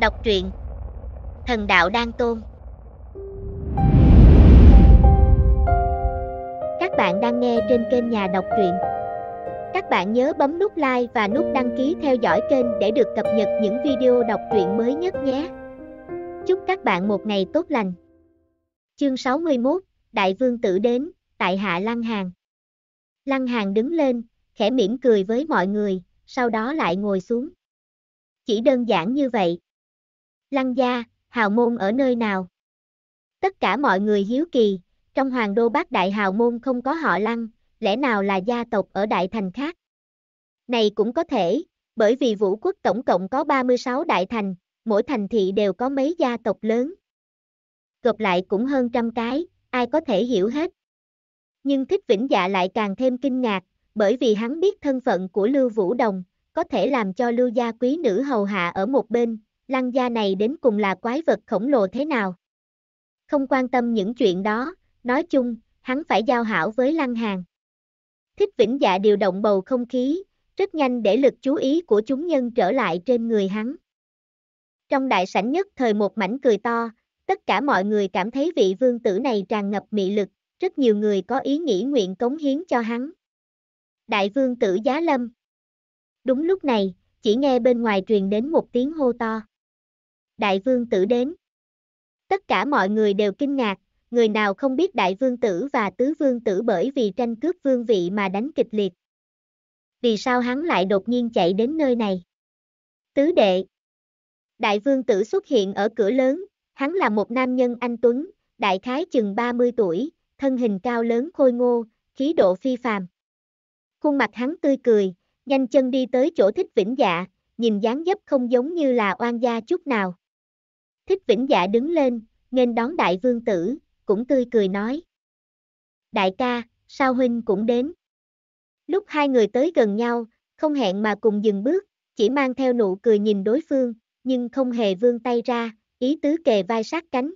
Đọc truyện Thần đạo Đan Tôn Các bạn đang nghe trên kênh Nhà Đọc truyện Các bạn nhớ bấm nút like và nút đăng ký theo dõi kênh để được cập nhật những video đọc truyện mới nhất nhé Chúc các bạn một ngày tốt lành Chương 61 Đại vương tử đến, tại hạ Lăng hàn Lăng hàn đứng lên, khẽ mỉm cười với mọi người, sau đó lại ngồi xuống. Chỉ đơn giản như vậy. Lăng gia, hào môn ở nơi nào? Tất cả mọi người hiếu kỳ, trong hoàng đô bác đại hào môn không có họ lăng, lẽ nào là gia tộc ở đại thành khác? Này cũng có thể, bởi vì vũ quốc tổng cộng có 36 đại thành, mỗi thành thị đều có mấy gia tộc lớn. Gộp lại cũng hơn trăm cái, ai có thể hiểu hết. Nhưng thích vĩnh dạ lại càng thêm kinh ngạc, bởi vì hắn biết thân phận của Lưu Vũ Đồng, có thể làm cho Lưu gia quý nữ hầu hạ ở một bên, lăng gia này đến cùng là quái vật khổng lồ thế nào. Không quan tâm những chuyện đó, nói chung, hắn phải giao hảo với lăng hàng. Thích vĩnh dạ điều động bầu không khí, rất nhanh để lực chú ý của chúng nhân trở lại trên người hắn. Trong đại sảnh nhất thời một mảnh cười to, tất cả mọi người cảm thấy vị vương tử này tràn ngập mị lực, rất nhiều người có ý nghĩ nguyện cống hiến cho hắn. Đại vương tử giá lâm. Đúng lúc này, chỉ nghe bên ngoài truyền đến một tiếng hô to đại vương tử đến. Tất cả mọi người đều kinh ngạc, người nào không biết đại vương tử và tứ vương tử bởi vì tranh cướp vương vị mà đánh kịch liệt. Vì sao hắn lại đột nhiên chạy đến nơi này? Tứ đệ Đại vương tử xuất hiện ở cửa lớn, hắn là một nam nhân anh Tuấn, đại khái chừng 30 tuổi, thân hình cao lớn khôi ngô, khí độ phi phàm. Khuôn mặt hắn tươi cười, nhanh chân đi tới chỗ thích vĩnh dạ, nhìn dáng dấp không giống như là oan gia chút nào. Thích Vĩnh Dạ đứng lên, nghênh đón đại vương tử, cũng tươi cười nói. Đại ca, sao huynh cũng đến. Lúc hai người tới gần nhau, không hẹn mà cùng dừng bước, chỉ mang theo nụ cười nhìn đối phương, nhưng không hề vươn tay ra, ý tứ kề vai sát cánh.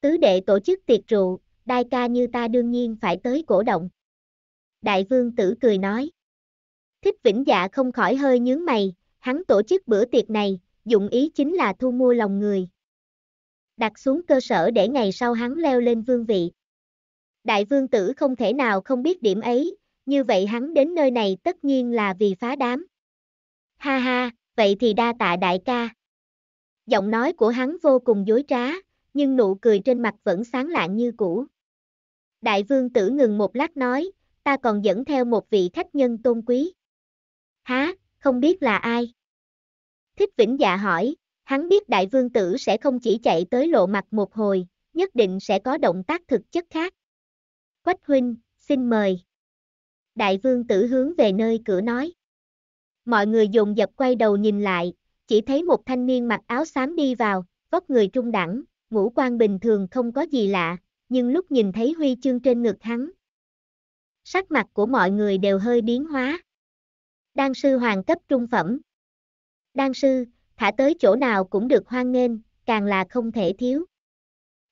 Tứ đệ tổ chức tiệc rượu, đại ca như ta đương nhiên phải tới cổ động. Đại vương tử cười nói. Thích vĩnh dạ không khỏi hơi nhướng mày, hắn tổ chức bữa tiệc này, dụng ý chính là thu mua lòng người. Đặt xuống cơ sở để ngày sau hắn leo lên vương vị. Đại vương tử không thể nào không biết điểm ấy, như vậy hắn đến nơi này tất nhiên là vì phá đám. Ha ha, vậy thì đa tạ đại ca. Giọng nói của hắn vô cùng dối trá, nhưng nụ cười trên mặt vẫn sáng lạng như cũ. Đại vương tử ngừng một lát nói, ta còn dẫn theo một vị khách nhân tôn quý. Há, không biết là ai? Thích Vĩnh Dạ hỏi, hắn biết đại vương tử sẽ không chỉ chạy tới lộ mặt một hồi, nhất định sẽ có động tác thực chất khác. Quách huynh, xin mời. Đại vương tử hướng về nơi cửa nói. Mọi người dùng dập quay đầu nhìn lại, chỉ thấy một thanh niên mặc áo xám đi vào, vóc người trung đẳng, ngũ quan bình thường không có gì lạ, nhưng lúc nhìn thấy huy chương trên ngực hắn. Sắc mặt của mọi người đều hơi biến hóa. Đan sư hoàng cấp trung phẩm, Đan sư, thả tới chỗ nào cũng được hoan nghênh, càng là không thể thiếu.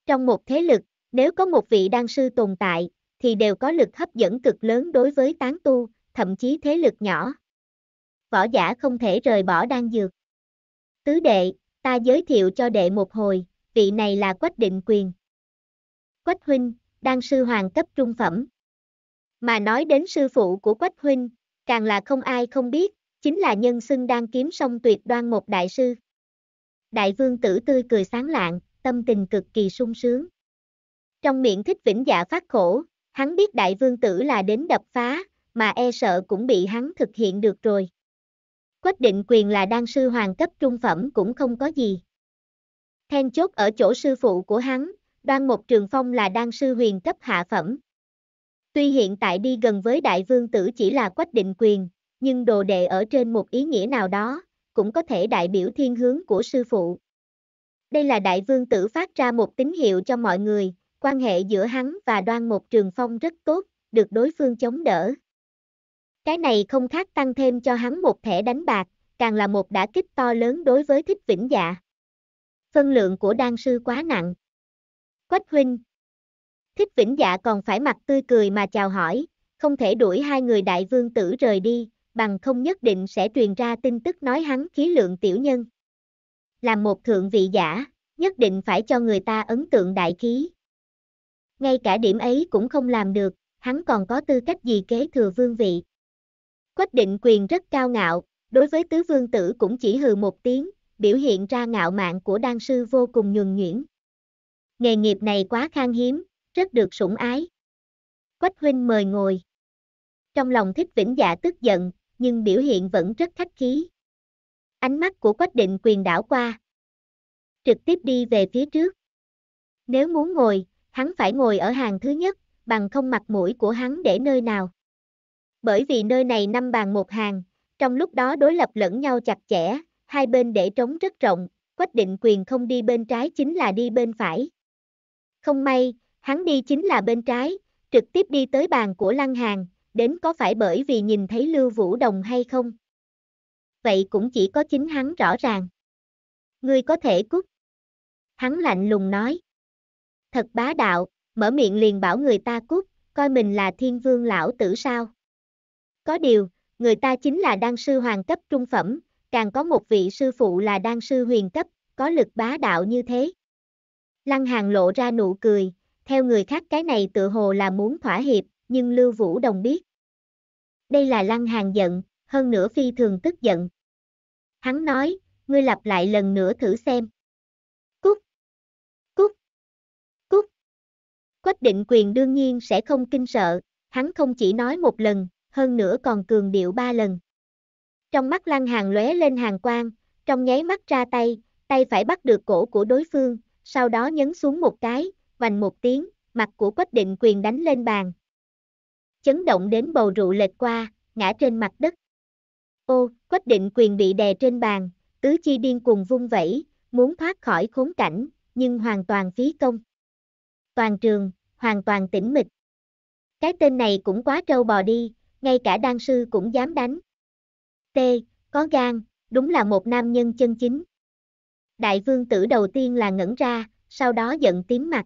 Trong một thế lực, nếu có một vị đan sư tồn tại, thì đều có lực hấp dẫn cực lớn đối với tán tu, thậm chí thế lực nhỏ. Võ giả không thể rời bỏ đan dược. Tứ đệ, ta giới thiệu cho đệ một hồi, vị này là Quách Định Quyền. Quách Huynh, đan sư hoàng cấp trung phẩm. Mà nói đến sư phụ của Quách Huynh, càng là không ai không biết, chính là nhân xưng đang kiếm sông tuyệt đoan một đại sư. Đại vương tử tươi cười sáng lạng, tâm tình cực kỳ sung sướng. Trong miệng thích vĩnh dạ phát khổ, hắn biết đại vương tử là đến đập phá, mà e sợ cũng bị hắn thực hiện được rồi. Quách định quyền là đan sư hoàng cấp trung phẩm cũng không có gì. Then chốt ở chỗ sư phụ của hắn, đoan một trường phong là đan sư huyền cấp hạ phẩm. Tuy hiện tại đi gần với đại vương tử chỉ là quách định quyền, nhưng đồ đệ ở trên một ý nghĩa nào đó, cũng có thể đại biểu thiên hướng của sư phụ. Đây là đại vương tử phát ra một tín hiệu cho mọi người, quan hệ giữa hắn và đoan một trường phong rất tốt, được đối phương chống đỡ. Cái này không khác tăng thêm cho hắn một thẻ đánh bạc, càng là một đả kích to lớn đối với thích vĩnh dạ. Phân lượng của đan sư quá nặng. Quách huynh. Thích vĩnh dạ còn phải mặt tươi cười mà chào hỏi, không thể đuổi hai người đại vương tử rời đi, bằng không nhất định sẽ truyền ra tin tức nói hắn khí lượng tiểu nhân. Làm một thượng vị giả, nhất định phải cho người ta ấn tượng đại khí. Ngay cả điểm ấy cũng không làm được, hắn còn có tư cách gì kế thừa vương vị. Quách định quyền rất cao ngạo, đối với tứ vương tử cũng chỉ hừ một tiếng, biểu hiện ra ngạo mạn của đan sư vô cùng nhường nhuyễn. Nghề nghiệp này quá khan hiếm, rất được sủng ái. Quách huynh mời ngồi. Trong lòng thích vĩnh dạ tức giận, nhưng biểu hiện vẫn rất khách khí. Ánh mắt của Quách Định Quyền đảo qua. Trực tiếp đi về phía trước. Nếu muốn ngồi, hắn phải ngồi ở hàng thứ nhất, bằng không mặt mũi của hắn để nơi nào. Bởi vì nơi này năm bàn một hàng, trong lúc đó đối lập lẫn nhau chặt chẽ, hai bên để trống rất rộng, Quách Định Quyền không đi bên trái chính là đi bên phải. Không may, hắn đi chính là bên trái, trực tiếp đi tới bàn của Lăng Hàng, đến có phải bởi vì nhìn thấy Lưu Vũ Đồng hay không? Vậy cũng chỉ có chính hắn rõ ràng. Ngươi có thể cút. Hắn lạnh lùng nói. Thật bá đạo, mở miệng liền bảo người ta cút, coi mình là thiên vương lão tử sao. Có điều, người ta chính là đan sư hoàng cấp trung phẩm, càng có một vị sư phụ là đan sư huyền cấp, có lực bá đạo như thế. Lăng Hàng lộ ra nụ cười, theo người khác cái này tự hồ là muốn thỏa hiệp, nhưng Lưu Vũ Đồng biết. Đây là Lăng Hàng giận, hơn nữa phi thường tức giận. Hắn nói, ngươi lặp lại lần nữa thử xem. Cút! Cút! Cút! Quách định quyền đương nhiên sẽ không kinh sợ, hắn không chỉ nói một lần, hơn nữa còn cường điệu ba lần. Trong mắt Lăng Hàng lóe lên hàng quang, trong nháy mắt ra tay, tay phải bắt được cổ của đối phương, sau đó nhấn xuống một cái, vành một tiếng, mặt của Quách Định Quyền đánh lên bàn, chấn động đến bầu rượu lệch qua, ngã trên mặt đất. Ô, Quách định quyền bị đè trên bàn, tứ chi điên cùng vung vẩy, muốn thoát khỏi khốn cảnh, nhưng hoàn toàn phí công. Toàn trường, hoàn toàn tĩnh mịch. Cái tên này cũng quá trâu bò đi, ngay cả đan sư cũng dám đánh. T, có gan, đúng là một nam nhân chân chính. Đại vương tử đầu tiên là ngẩn ra, sau đó giận tím mặt.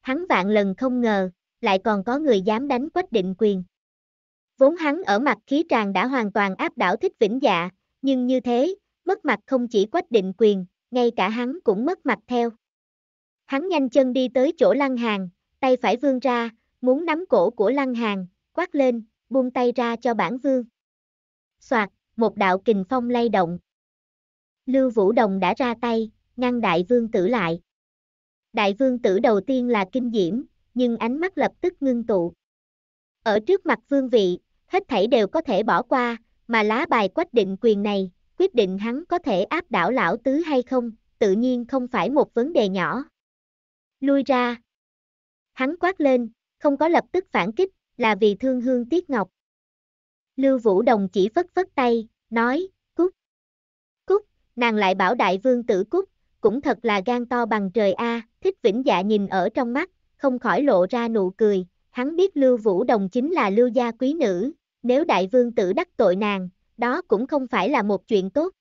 Hắn vạn lần không ngờ, lại còn có người dám đánh quách định quyền. Vốn hắn ở mặt khí tràng đã hoàn toàn áp đảo thích vĩnh dạ, nhưng như thế, mất mặt không chỉ quách định quyền, ngay cả hắn cũng mất mặt theo. Hắn nhanh chân đi tới chỗ lăng hàng, tay phải vươn ra, muốn nắm cổ của lăng hàng, quát lên, buông tay ra cho bản vương. Soạt, một đạo kình phong lay động. Lưu Vũ Đồng đã ra tay, ngăn đại vương tử lại. Đại vương tử đầu tiên là kinh diễm, nhưng ánh mắt lập tức ngưng tụ. Ở trước mặt vương vị, hết thảy đều có thể bỏ qua, mà lá bài quách định quyền này, quyết định hắn có thể áp đảo lão tứ hay không, tự nhiên không phải một vấn đề nhỏ. Lui ra. Hắn quát lên, không có lập tức phản kích, là vì thương hương tiếc ngọc. Lưu Vũ Đồng chỉ phất phất tay, nói, cút. Cút, nàng lại bảo đại vương tử cút, cũng thật là gan to bằng trời a, thích vĩnh dạ nhìn ở trong mắt, không khỏi lộ ra nụ cười, hắn biết Lưu Vũ Đồng chính là Lưu gia quý nữ, nếu đại vương tử đắc tội nàng, đó cũng không phải là một chuyện tốt.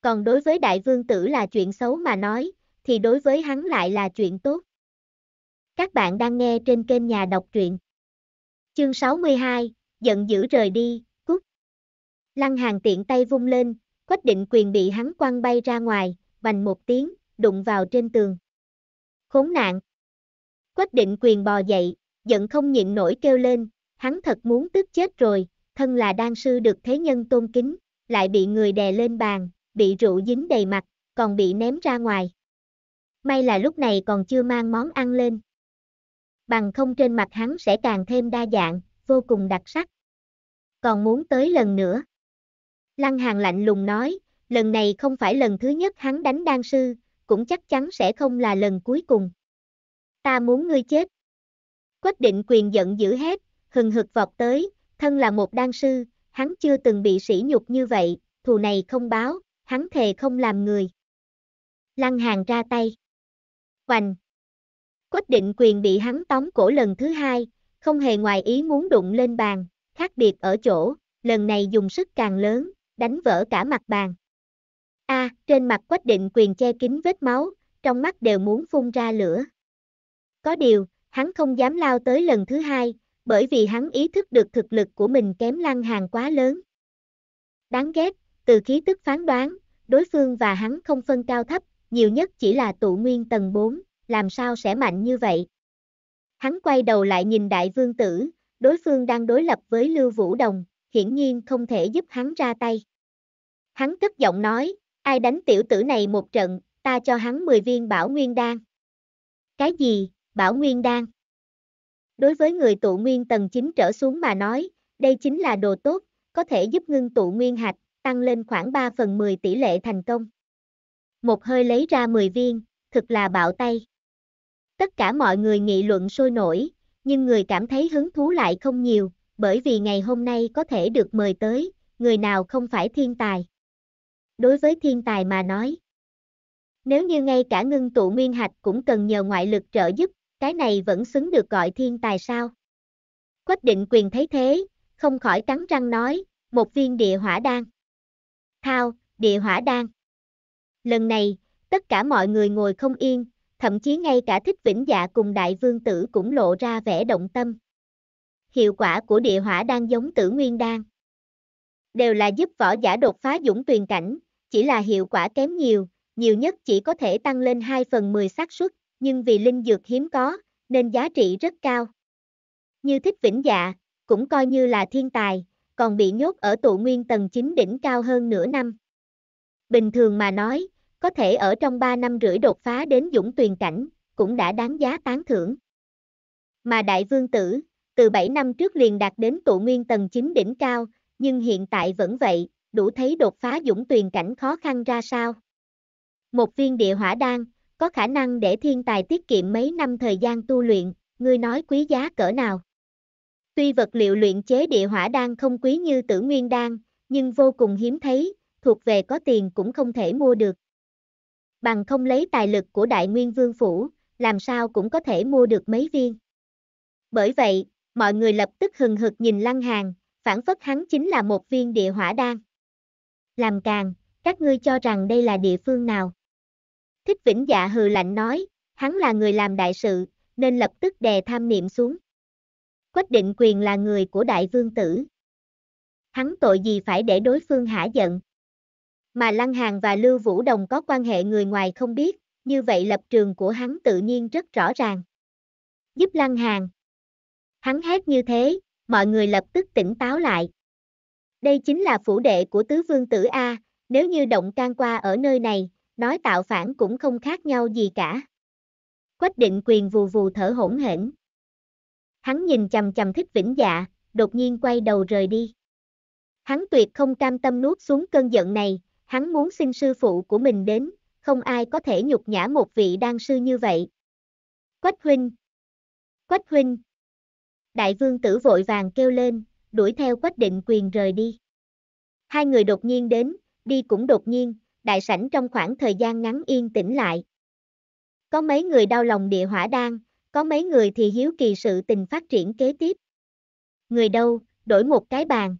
Còn đối với đại vương tử là chuyện xấu mà nói, thì đối với hắn lại là chuyện tốt. Các bạn đang nghe trên kênh nhà đọc truyện. Chương 62, giận dữ rời đi, cút. Lăng hàng tiện tay vung lên, quách định quyền bị hắn quăng bay ra ngoài, bành một tiếng, đụng vào trên tường. Khốn nạn, Quách định quyền bò dậy, giận không nhịn nổi kêu lên, hắn thật muốn tức chết rồi, thân là đan sư được thế nhân tôn kính, lại bị người đè lên bàn, bị rượu dính đầy mặt, còn bị ném ra ngoài. May là lúc này còn chưa mang món ăn lên. Bằng không trên mặt hắn sẽ càng thêm đa dạng, vô cùng đặc sắc. Còn muốn tới lần nữa. Lăng Hàng lạnh lùng nói, lần này không phải lần thứ nhất hắn đánh đan sư, cũng chắc chắn sẽ không là lần cuối cùng ta muốn ngươi chết. Quách định quyền giận dữ hết, hừng hực vọt tới, thân là một đan sư, hắn chưa từng bị sỉ nhục như vậy, thù này không báo, hắn thề không làm người. Lăng hàng ra tay. Hoành. Quách định quyền bị hắn tóm cổ lần thứ hai, không hề ngoài ý muốn đụng lên bàn, khác biệt ở chỗ, lần này dùng sức càng lớn, đánh vỡ cả mặt bàn. A, à, trên mặt quách định quyền che kín vết máu, trong mắt đều muốn phun ra lửa. Có điều, hắn không dám lao tới lần thứ hai, bởi vì hắn ý thức được thực lực của mình kém lăng hàng quá lớn. Đáng ghét, từ khí tức phán đoán, đối phương và hắn không phân cao thấp, nhiều nhất chỉ là tụ nguyên tầng 4, làm sao sẽ mạnh như vậy. Hắn quay đầu lại nhìn đại vương tử, đối phương đang đối lập với Lưu Vũ Đồng, hiển nhiên không thể giúp hắn ra tay. Hắn cất giọng nói, ai đánh tiểu tử này một trận, ta cho hắn 10 viên bảo nguyên đan. Cái gì, Bảo Nguyên Đan. Đối với người tụ nguyên tầng 9 trở xuống mà nói, đây chính là đồ tốt, có thể giúp ngưng tụ nguyên hạch, tăng lên khoảng 3 phần 10 tỷ lệ thành công. Một hơi lấy ra 10 viên, thật là bạo tay. Tất cả mọi người nghị luận sôi nổi, nhưng người cảm thấy hứng thú lại không nhiều, bởi vì ngày hôm nay có thể được mời tới, người nào không phải thiên tài. Đối với thiên tài mà nói, nếu như ngay cả ngưng tụ nguyên hạch cũng cần nhờ ngoại lực trợ giúp, cái này vẫn xứng được gọi thiên tài sao. Quách định quyền thấy thế, không khỏi cắn răng nói, một viên địa hỏa đan. Thao, địa hỏa đan. Lần này, tất cả mọi người ngồi không yên, thậm chí ngay cả thích vĩnh dạ cùng đại vương tử cũng lộ ra vẻ động tâm. Hiệu quả của địa hỏa đan giống tử nguyên đan. Đều là giúp võ giả đột phá dũng tuyền cảnh, chỉ là hiệu quả kém nhiều, nhiều nhất chỉ có thể tăng lên 2 phần 10 xác suất nhưng vì linh dược hiếm có, nên giá trị rất cao. Như thích vĩnh dạ, cũng coi như là thiên tài, còn bị nhốt ở tụ nguyên tầng 9 đỉnh cao hơn nửa năm. Bình thường mà nói, có thể ở trong 3 năm rưỡi đột phá đến dũng tuyền cảnh, cũng đã đáng giá tán thưởng. Mà đại vương tử, từ 7 năm trước liền đạt đến tụ nguyên tầng 9 đỉnh cao, nhưng hiện tại vẫn vậy, đủ thấy đột phá dũng tuyền cảnh khó khăn ra sao. Một viên địa hỏa đan, có khả năng để thiên tài tiết kiệm mấy năm thời gian tu luyện, ngươi nói quý giá cỡ nào. Tuy vật liệu luyện chế địa hỏa đan không quý như tử nguyên đan, nhưng vô cùng hiếm thấy, thuộc về có tiền cũng không thể mua được. Bằng không lấy tài lực của đại nguyên vương phủ, làm sao cũng có thể mua được mấy viên. Bởi vậy, mọi người lập tức hừng hực nhìn lăng hàng, phản phất hắn chính là một viên địa hỏa đan. Làm càng, các ngươi cho rằng đây là địa phương nào? Thích Vĩnh Dạ hừ lạnh nói, hắn là người làm đại sự, nên lập tức đè tham niệm xuống. Quách định quyền là người của đại vương tử. Hắn tội gì phải để đối phương hả giận. Mà Lăng Hàng và Lưu Vũ Đồng có quan hệ người ngoài không biết, như vậy lập trường của hắn tự nhiên rất rõ ràng. Giúp Lăng Hàng. Hắn hét như thế, mọi người lập tức tỉnh táo lại. Đây chính là phủ đệ của tứ vương tử A, nếu như động can qua ở nơi này, nói tạo phản cũng không khác nhau gì cả. Quách định quyền vù vù thở hổn hển. Hắn nhìn chầm chầm thích vĩnh dạ, đột nhiên quay đầu rời đi. Hắn tuyệt không cam tâm nuốt xuống cơn giận này, hắn muốn xin sư phụ của mình đến, không ai có thể nhục nhã một vị đan sư như vậy. Quách huynh! Quách huynh! Đại vương tử vội vàng kêu lên, đuổi theo quách định quyền rời đi. Hai người đột nhiên đến, đi cũng đột nhiên, đại sảnh trong khoảng thời gian ngắn yên tĩnh lại. Có mấy người đau lòng địa hỏa đan, có mấy người thì hiếu kỳ sự tình phát triển kế tiếp. Người đâu, đổi một cái bàn.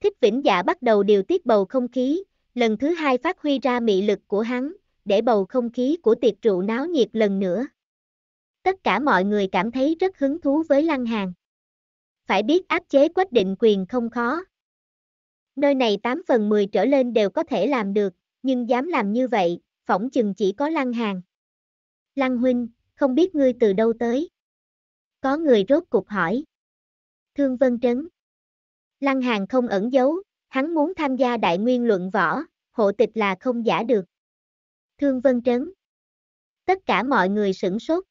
Thích vĩnh dạ bắt đầu điều tiết bầu không khí, lần thứ hai phát huy ra mị lực của hắn, để bầu không khí của tiệc rượu náo nhiệt lần nữa. Tất cả mọi người cảm thấy rất hứng thú với lăng hàng. Phải biết áp chế quyết định quyền không khó. Nơi này 8 phần 10 trở lên đều có thể làm được, nhưng dám làm như vậy, phỏng chừng chỉ có Lăng Hàng. Lăng Huynh, không biết ngươi từ đâu tới? Có người rốt cục hỏi. Thương Vân Trấn. Lăng Hàng không ẩn giấu, hắn muốn tham gia đại nguyên luận võ, hộ tịch là không giả được. Thương Vân Trấn. Tất cả mọi người sửng sốt.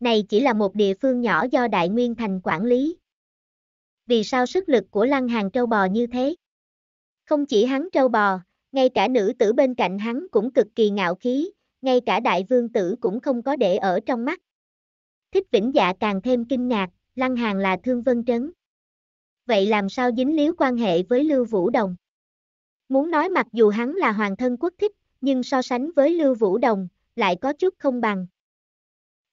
Này chỉ là một địa phương nhỏ do Đại Nguyên Thành quản lý. Vì sao sức lực của Lăng Hàng trâu bò như thế? Không chỉ hắn trâu bò, ngay cả nữ tử bên cạnh hắn cũng cực kỳ ngạo khí, ngay cả đại vương tử cũng không có để ở trong mắt. Thích vĩnh dạ càng thêm kinh ngạc, lăng hàng là thương vân trấn. Vậy làm sao dính líu quan hệ với Lưu Vũ Đồng? Muốn nói mặc dù hắn là hoàng thân quốc thích, nhưng so sánh với Lưu Vũ Đồng, lại có chút không bằng.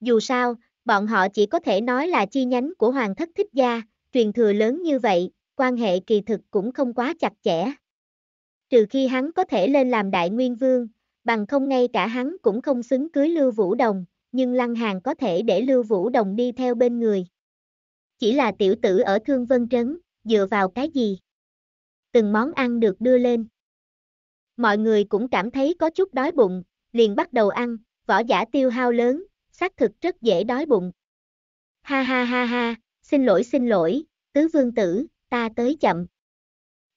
Dù sao, bọn họ chỉ có thể nói là chi nhánh của hoàng thất thích gia, truyền thừa lớn như vậy, quan hệ kỳ thực cũng không quá chặt chẽ trừ khi hắn có thể lên làm đại nguyên vương, bằng không ngay cả hắn cũng không xứng cưới Lưu Vũ Đồng, nhưng Lăng Hàn có thể để Lưu Vũ Đồng đi theo bên người. Chỉ là tiểu tử ở Thương Vân Trấn, dựa vào cái gì? Từng món ăn được đưa lên. Mọi người cũng cảm thấy có chút đói bụng, liền bắt đầu ăn, võ giả tiêu hao lớn, xác thực rất dễ đói bụng. Ha ha ha ha, xin lỗi xin lỗi, tứ vương tử, ta tới chậm.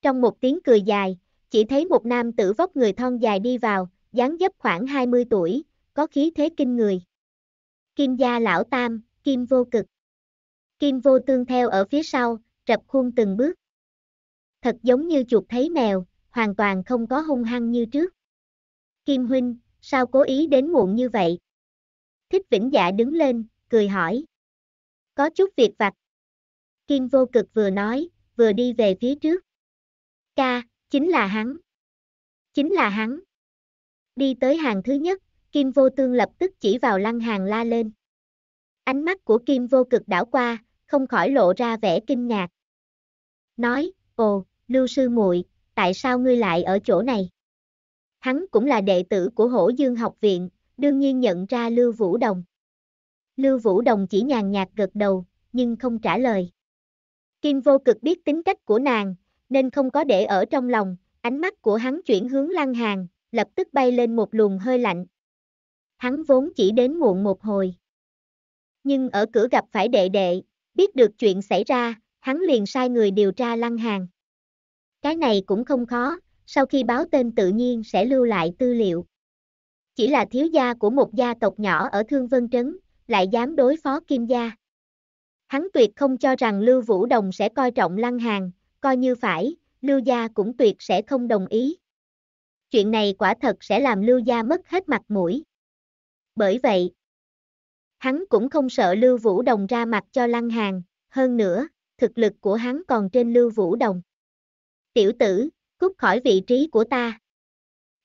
Trong một tiếng cười dài, chỉ thấy một nam tử vóc người thon dài đi vào, dáng dấp khoảng 20 tuổi, có khí thế kinh người. Kim gia lão tam, kim vô cực. Kim vô tương theo ở phía sau, rập khuôn từng bước. Thật giống như chuột thấy mèo, hoàn toàn không có hung hăng như trước. Kim huynh, sao cố ý đến muộn như vậy? Thích vĩnh dạ đứng lên, cười hỏi. Có chút việc vặt. Kim vô cực vừa nói, vừa đi về phía trước. Ca, Chính là hắn. Chính là hắn. Đi tới hàng thứ nhất, Kim Vô Tương lập tức chỉ vào lăng hàng la lên. Ánh mắt của Kim Vô Cực đảo qua, không khỏi lộ ra vẻ kinh ngạc. Nói, ồ, Lưu Sư muội tại sao ngươi lại ở chỗ này? Hắn cũng là đệ tử của Hổ Dương học viện, đương nhiên nhận ra Lưu Vũ Đồng. Lưu Vũ Đồng chỉ nhàn nhạt gật đầu, nhưng không trả lời. Kim Vô Cực biết tính cách của nàng, nên không có để ở trong lòng, ánh mắt của hắn chuyển hướng Lăng Hàn, lập tức bay lên một luồng hơi lạnh. Hắn vốn chỉ đến muộn một hồi. Nhưng ở cửa gặp phải đệ đệ, biết được chuyện xảy ra, hắn liền sai người điều tra Lăng Hàn. Cái này cũng không khó, sau khi báo tên tự nhiên sẽ lưu lại tư liệu. Chỉ là thiếu gia của một gia tộc nhỏ ở Thương Vân Trấn, lại dám đối phó Kim gia. Hắn tuyệt không cho rằng Lưu Vũ Đồng sẽ coi trọng Lăng Hàn, coi như phải, Lưu Gia cũng tuyệt sẽ không đồng ý. Chuyện này quả thật sẽ làm Lưu Gia mất hết mặt mũi. Bởi vậy, hắn cũng không sợ Lưu Vũ Đồng ra mặt cho Lăng Hàng, hơn nữa, thực lực của hắn còn trên Lưu Vũ Đồng. Tiểu tử, cút khỏi vị trí của ta.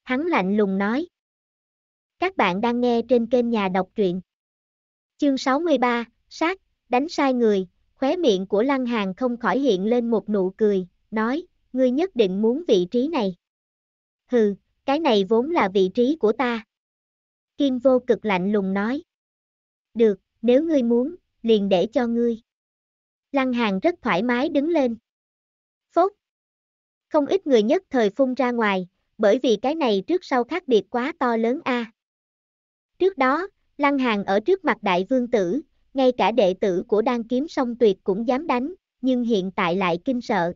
Hắn lạnh lùng nói. Các bạn đang nghe trên kênh nhà đọc truyện. Chương 63, sát, đánh sai người, Khóe miệng của Lăng Hàng không khỏi hiện lên một nụ cười, nói, ngươi nhất định muốn vị trí này. Hừ, cái này vốn là vị trí của ta. Kim vô cực lạnh lùng nói. Được, nếu ngươi muốn, liền để cho ngươi. Lăng Hàng rất thoải mái đứng lên. Phốt. Không ít người nhất thời phun ra ngoài, bởi vì cái này trước sau khác biệt quá to lớn a. À. Trước đó, Lăng Hàng ở trước mặt đại vương tử, ngay cả đệ tử của đan kiếm song tuyệt cũng dám đánh, nhưng hiện tại lại kinh sợ.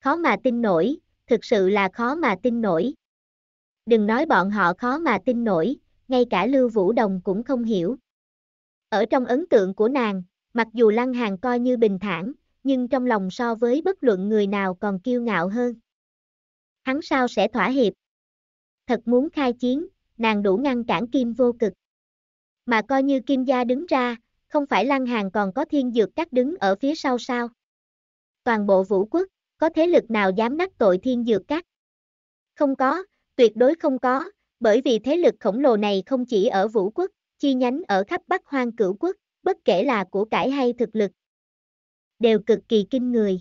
Khó mà tin nổi, thực sự là khó mà tin nổi. Đừng nói bọn họ khó mà tin nổi, ngay cả Lưu Vũ Đồng cũng không hiểu. Ở trong ấn tượng của nàng, mặc dù Lăng Hàng coi như bình thản, nhưng trong lòng so với bất luận người nào còn kiêu ngạo hơn. Hắn sao sẽ thỏa hiệp? Thật muốn khai chiến, nàng đủ ngăn cản kim vô cực. Mà coi như kim gia đứng ra, không phải lăng Hàng còn có thiên dược các đứng ở phía sau sao? Toàn bộ vũ quốc, có thế lực nào dám đắc tội thiên dược các? Không có, tuyệt đối không có, bởi vì thế lực khổng lồ này không chỉ ở vũ quốc, chi nhánh ở khắp Bắc Hoang cửu quốc, bất kể là của cải hay thực lực, đều cực kỳ kinh người.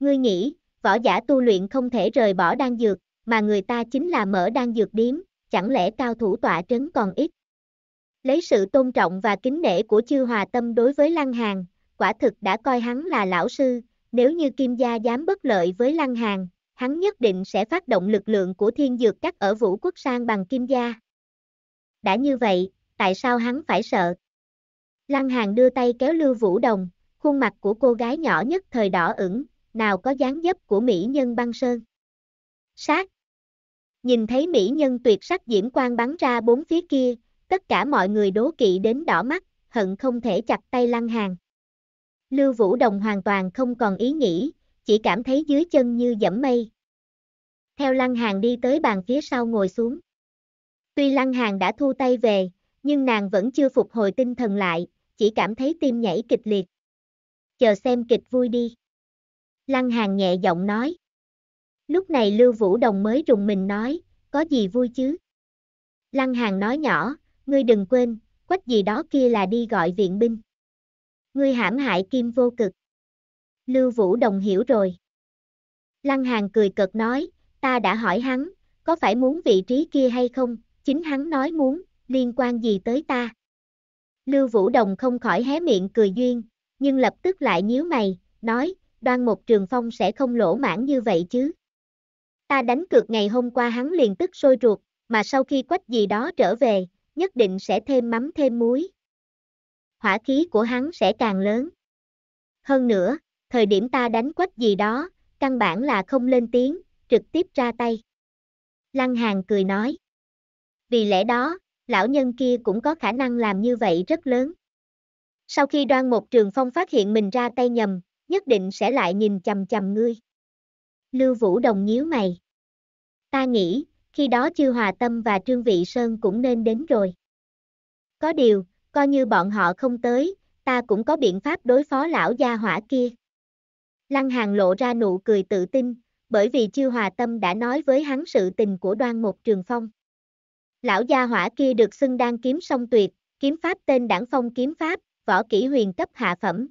Ngươi nghĩ, võ giả tu luyện không thể rời bỏ đan dược, mà người ta chính là mở đan dược điếm, chẳng lẽ cao thủ tọa trấn còn ít? Lấy sự tôn trọng và kính nể của chư hòa tâm đối với Lăng Hàng, quả thực đã coi hắn là lão sư, nếu như Kim Gia dám bất lợi với Lăng Hàng, hắn nhất định sẽ phát động lực lượng của thiên dược các ở Vũ Quốc sang bằng Kim Gia. Đã như vậy, tại sao hắn phải sợ? Lăng Hàng đưa tay kéo Lưu Vũ Đồng, khuôn mặt của cô gái nhỏ nhất thời đỏ ửng, nào có dáng dấp của mỹ nhân băng sơn. Sát! Nhìn thấy mỹ nhân tuyệt sắc diễm quan bắn ra bốn phía kia, tất cả mọi người đố kỵ đến đỏ mắt, hận không thể chặt tay lăng hàng. Lưu Vũ Đồng hoàn toàn không còn ý nghĩ, chỉ cảm thấy dưới chân như dẫm mây. Theo lăng hàng đi tới bàn phía sau ngồi xuống. Tuy lăng hàng đã thu tay về, nhưng nàng vẫn chưa phục hồi tinh thần lại, chỉ cảm thấy tim nhảy kịch liệt. Chờ xem kịch vui đi. Lăng hàng nhẹ giọng nói. Lúc này Lưu Vũ Đồng mới rùng mình nói, có gì vui chứ? Lăng hàng nói nhỏ, ngươi đừng quên, quách gì đó kia là đi gọi viện binh. Ngươi hãm hại kim vô cực. Lưu Vũ Đồng hiểu rồi. Lăng Hàng cười cợt nói, ta đã hỏi hắn, có phải muốn vị trí kia hay không, chính hắn nói muốn, liên quan gì tới ta. Lưu Vũ Đồng không khỏi hé miệng cười duyên, nhưng lập tức lại nhíu mày, nói, đoan một trường phong sẽ không lỗ mãn như vậy chứ. Ta đánh cược ngày hôm qua hắn liền tức sôi ruột, mà sau khi quách gì đó trở về, nhất định sẽ thêm mắm thêm muối. Hỏa khí của hắn sẽ càng lớn. Hơn nữa, thời điểm ta đánh quách gì đó, căn bản là không lên tiếng, trực tiếp ra tay. Lăng Hàn cười nói. Vì lẽ đó, lão nhân kia cũng có khả năng làm như vậy rất lớn. Sau khi đoan một trường phong phát hiện mình ra tay nhầm, nhất định sẽ lại nhìn chầm chầm ngươi. Lưu Vũ Đồng nhíu mày. Ta nghĩ, khi đó chư Hòa Tâm và Trương Vị Sơn cũng nên đến rồi. Có điều, coi như bọn họ không tới, ta cũng có biện pháp đối phó lão gia hỏa kia. Lăng Hàng lộ ra nụ cười tự tin, bởi vì chư Hòa Tâm đã nói với hắn sự tình của đoan một trường phong. Lão gia hỏa kia được xưng đang kiếm song tuyệt, kiếm pháp tên đảng phong kiếm pháp, võ kỹ huyền cấp hạ phẩm.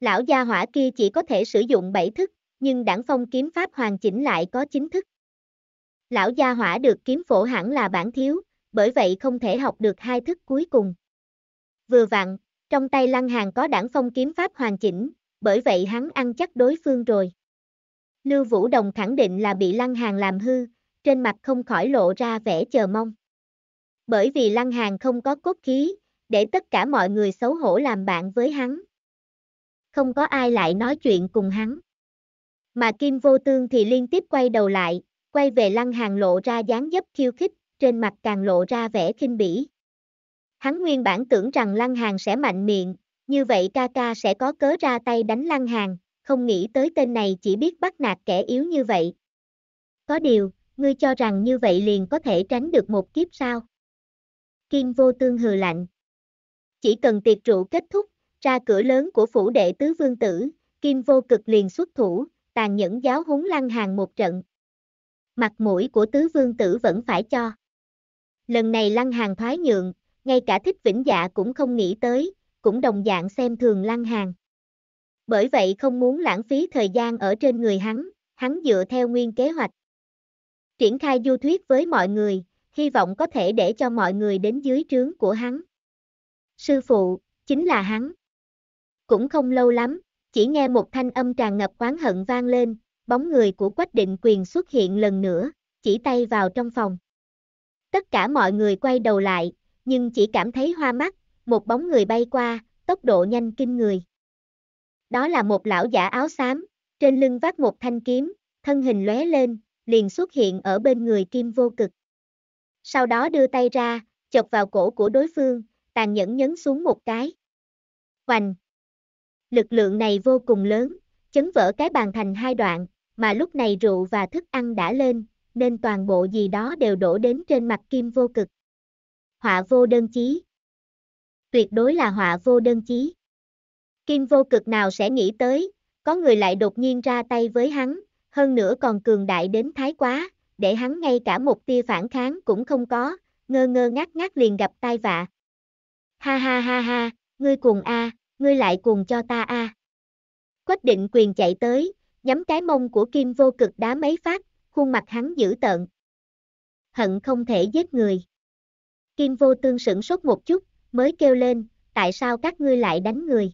Lão gia hỏa kia chỉ có thể sử dụng bảy thức, nhưng đảng phong kiếm pháp hoàn chỉnh lại có chính thức. Lão gia hỏa được kiếm phổ hẳn là bản thiếu, bởi vậy không thể học được hai thức cuối cùng. Vừa vặn, trong tay lăng hàng có đảng phong kiếm pháp hoàn chỉnh, bởi vậy hắn ăn chắc đối phương rồi. Lưu Vũ Đồng khẳng định là bị lăng hàng làm hư, trên mặt không khỏi lộ ra vẻ chờ mong. Bởi vì lăng hàng không có cốt khí, để tất cả mọi người xấu hổ làm bạn với hắn. Không có ai lại nói chuyện cùng hắn. Mà Kim Vô Tương thì liên tiếp quay đầu lại, Quay về lăng hàng lộ ra dáng dấp khiêu khích, trên mặt càng lộ ra vẻ khinh bỉ. Hắn nguyên bản tưởng rằng lăng hàng sẽ mạnh miệng, như vậy ca ca sẽ có cớ ra tay đánh lăng hàng, không nghĩ tới tên này chỉ biết bắt nạt kẻ yếu như vậy. Có điều, ngươi cho rằng như vậy liền có thể tránh được một kiếp sao? Kim vô tương hừ lạnh. Chỉ cần tiệc rượu kết thúc, ra cửa lớn của phủ đệ tứ vương tử, Kim vô cực liền xuất thủ, tàn nhẫn giáo huấn lăng hàng một trận mặt mũi của tứ vương tử vẫn phải cho. Lần này Lăng Hàng thoái nhượng, ngay cả thích vĩnh dạ cũng không nghĩ tới, cũng đồng dạng xem thường Lăng Hàng. Bởi vậy không muốn lãng phí thời gian ở trên người hắn, hắn dựa theo nguyên kế hoạch. Triển khai du thuyết với mọi người, hy vọng có thể để cho mọi người đến dưới trướng của hắn. Sư phụ, chính là hắn. Cũng không lâu lắm, chỉ nghe một thanh âm tràn ngập oán hận vang lên, bóng người của Quách Định Quyền xuất hiện lần nữa, chỉ tay vào trong phòng. Tất cả mọi người quay đầu lại, nhưng chỉ cảm thấy hoa mắt, một bóng người bay qua, tốc độ nhanh kinh người. Đó là một lão giả áo xám, trên lưng vác một thanh kiếm, thân hình lóe lên, liền xuất hiện ở bên người Kim Vô Cực. Sau đó đưa tay ra, chọc vào cổ của đối phương, tàn nhẫn nhấn xuống một cái. Hoành! Lực lượng này vô cùng lớn, chấn vỡ cái bàn thành hai đoạn, mà lúc này rượu và thức ăn đã lên, nên toàn bộ gì đó đều đổ đến trên mặt kim vô cực. Họa vô đơn chí. Tuyệt đối là họa vô đơn chí. Kim vô cực nào sẽ nghĩ tới, có người lại đột nhiên ra tay với hắn, hơn nữa còn cường đại đến thái quá, để hắn ngay cả một tia phản kháng cũng không có, ngơ ngơ ngác ngác liền gặp tai vạ. Ha ha ha ha, ngươi cuồng a, ngươi lại cuồng cho ta a. Quách định quyền chạy tới, nhắm cái mông của Kim vô cực đá mấy phát, khuôn mặt hắn dữ tợn. Hận không thể giết người. Kim vô tương sửng sốt một chút, mới kêu lên, tại sao các ngươi lại đánh người?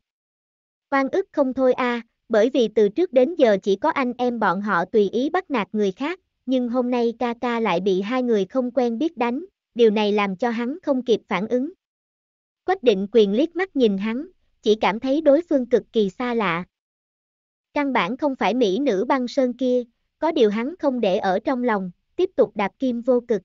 Quan ức không thôi a, à, bởi vì từ trước đến giờ chỉ có anh em bọn họ tùy ý bắt nạt người khác, nhưng hôm nay ca ca lại bị hai người không quen biết đánh, điều này làm cho hắn không kịp phản ứng. Quách định quyền liếc mắt nhìn hắn, chỉ cảm thấy đối phương cực kỳ xa lạ, Căn bản không phải mỹ nữ băng sơn kia, có điều hắn không để ở trong lòng, tiếp tục đạp kim vô cực.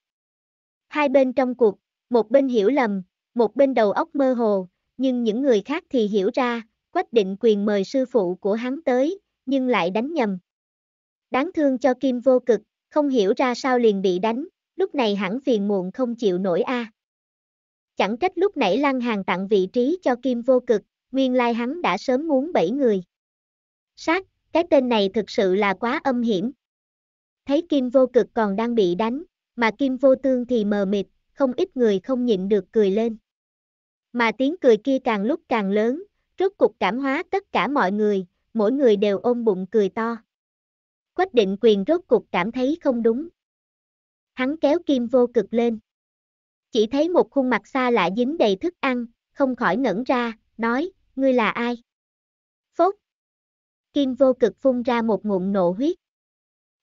Hai bên trong cuộc, một bên hiểu lầm, một bên đầu óc mơ hồ, nhưng những người khác thì hiểu ra, quách định quyền mời sư phụ của hắn tới, nhưng lại đánh nhầm. Đáng thương cho kim vô cực, không hiểu ra sao liền bị đánh, lúc này hẳn phiền muộn không chịu nổi a. À. Chẳng trách lúc nãy Lăng Hàng tặng vị trí cho Kim Vô Cực, nguyên lai hắn đã sớm muốn bảy người. Sát, cái tên này thực sự là quá âm hiểm. Thấy Kim Vô Cực còn đang bị đánh, mà Kim Vô Tương thì mờ mịt, không ít người không nhịn được cười lên. Mà tiếng cười kia càng lúc càng lớn, rốt cục cảm hóa tất cả mọi người, mỗi người đều ôm bụng cười to. Quách định quyền rốt cục cảm thấy không đúng. Hắn kéo Kim Vô Cực lên. Chỉ thấy một khuôn mặt xa lạ dính đầy thức ăn, không khỏi ngẩn ra, nói, ngươi là ai? Phốt, Kim vô cực phun ra một ngụm nộ huyết.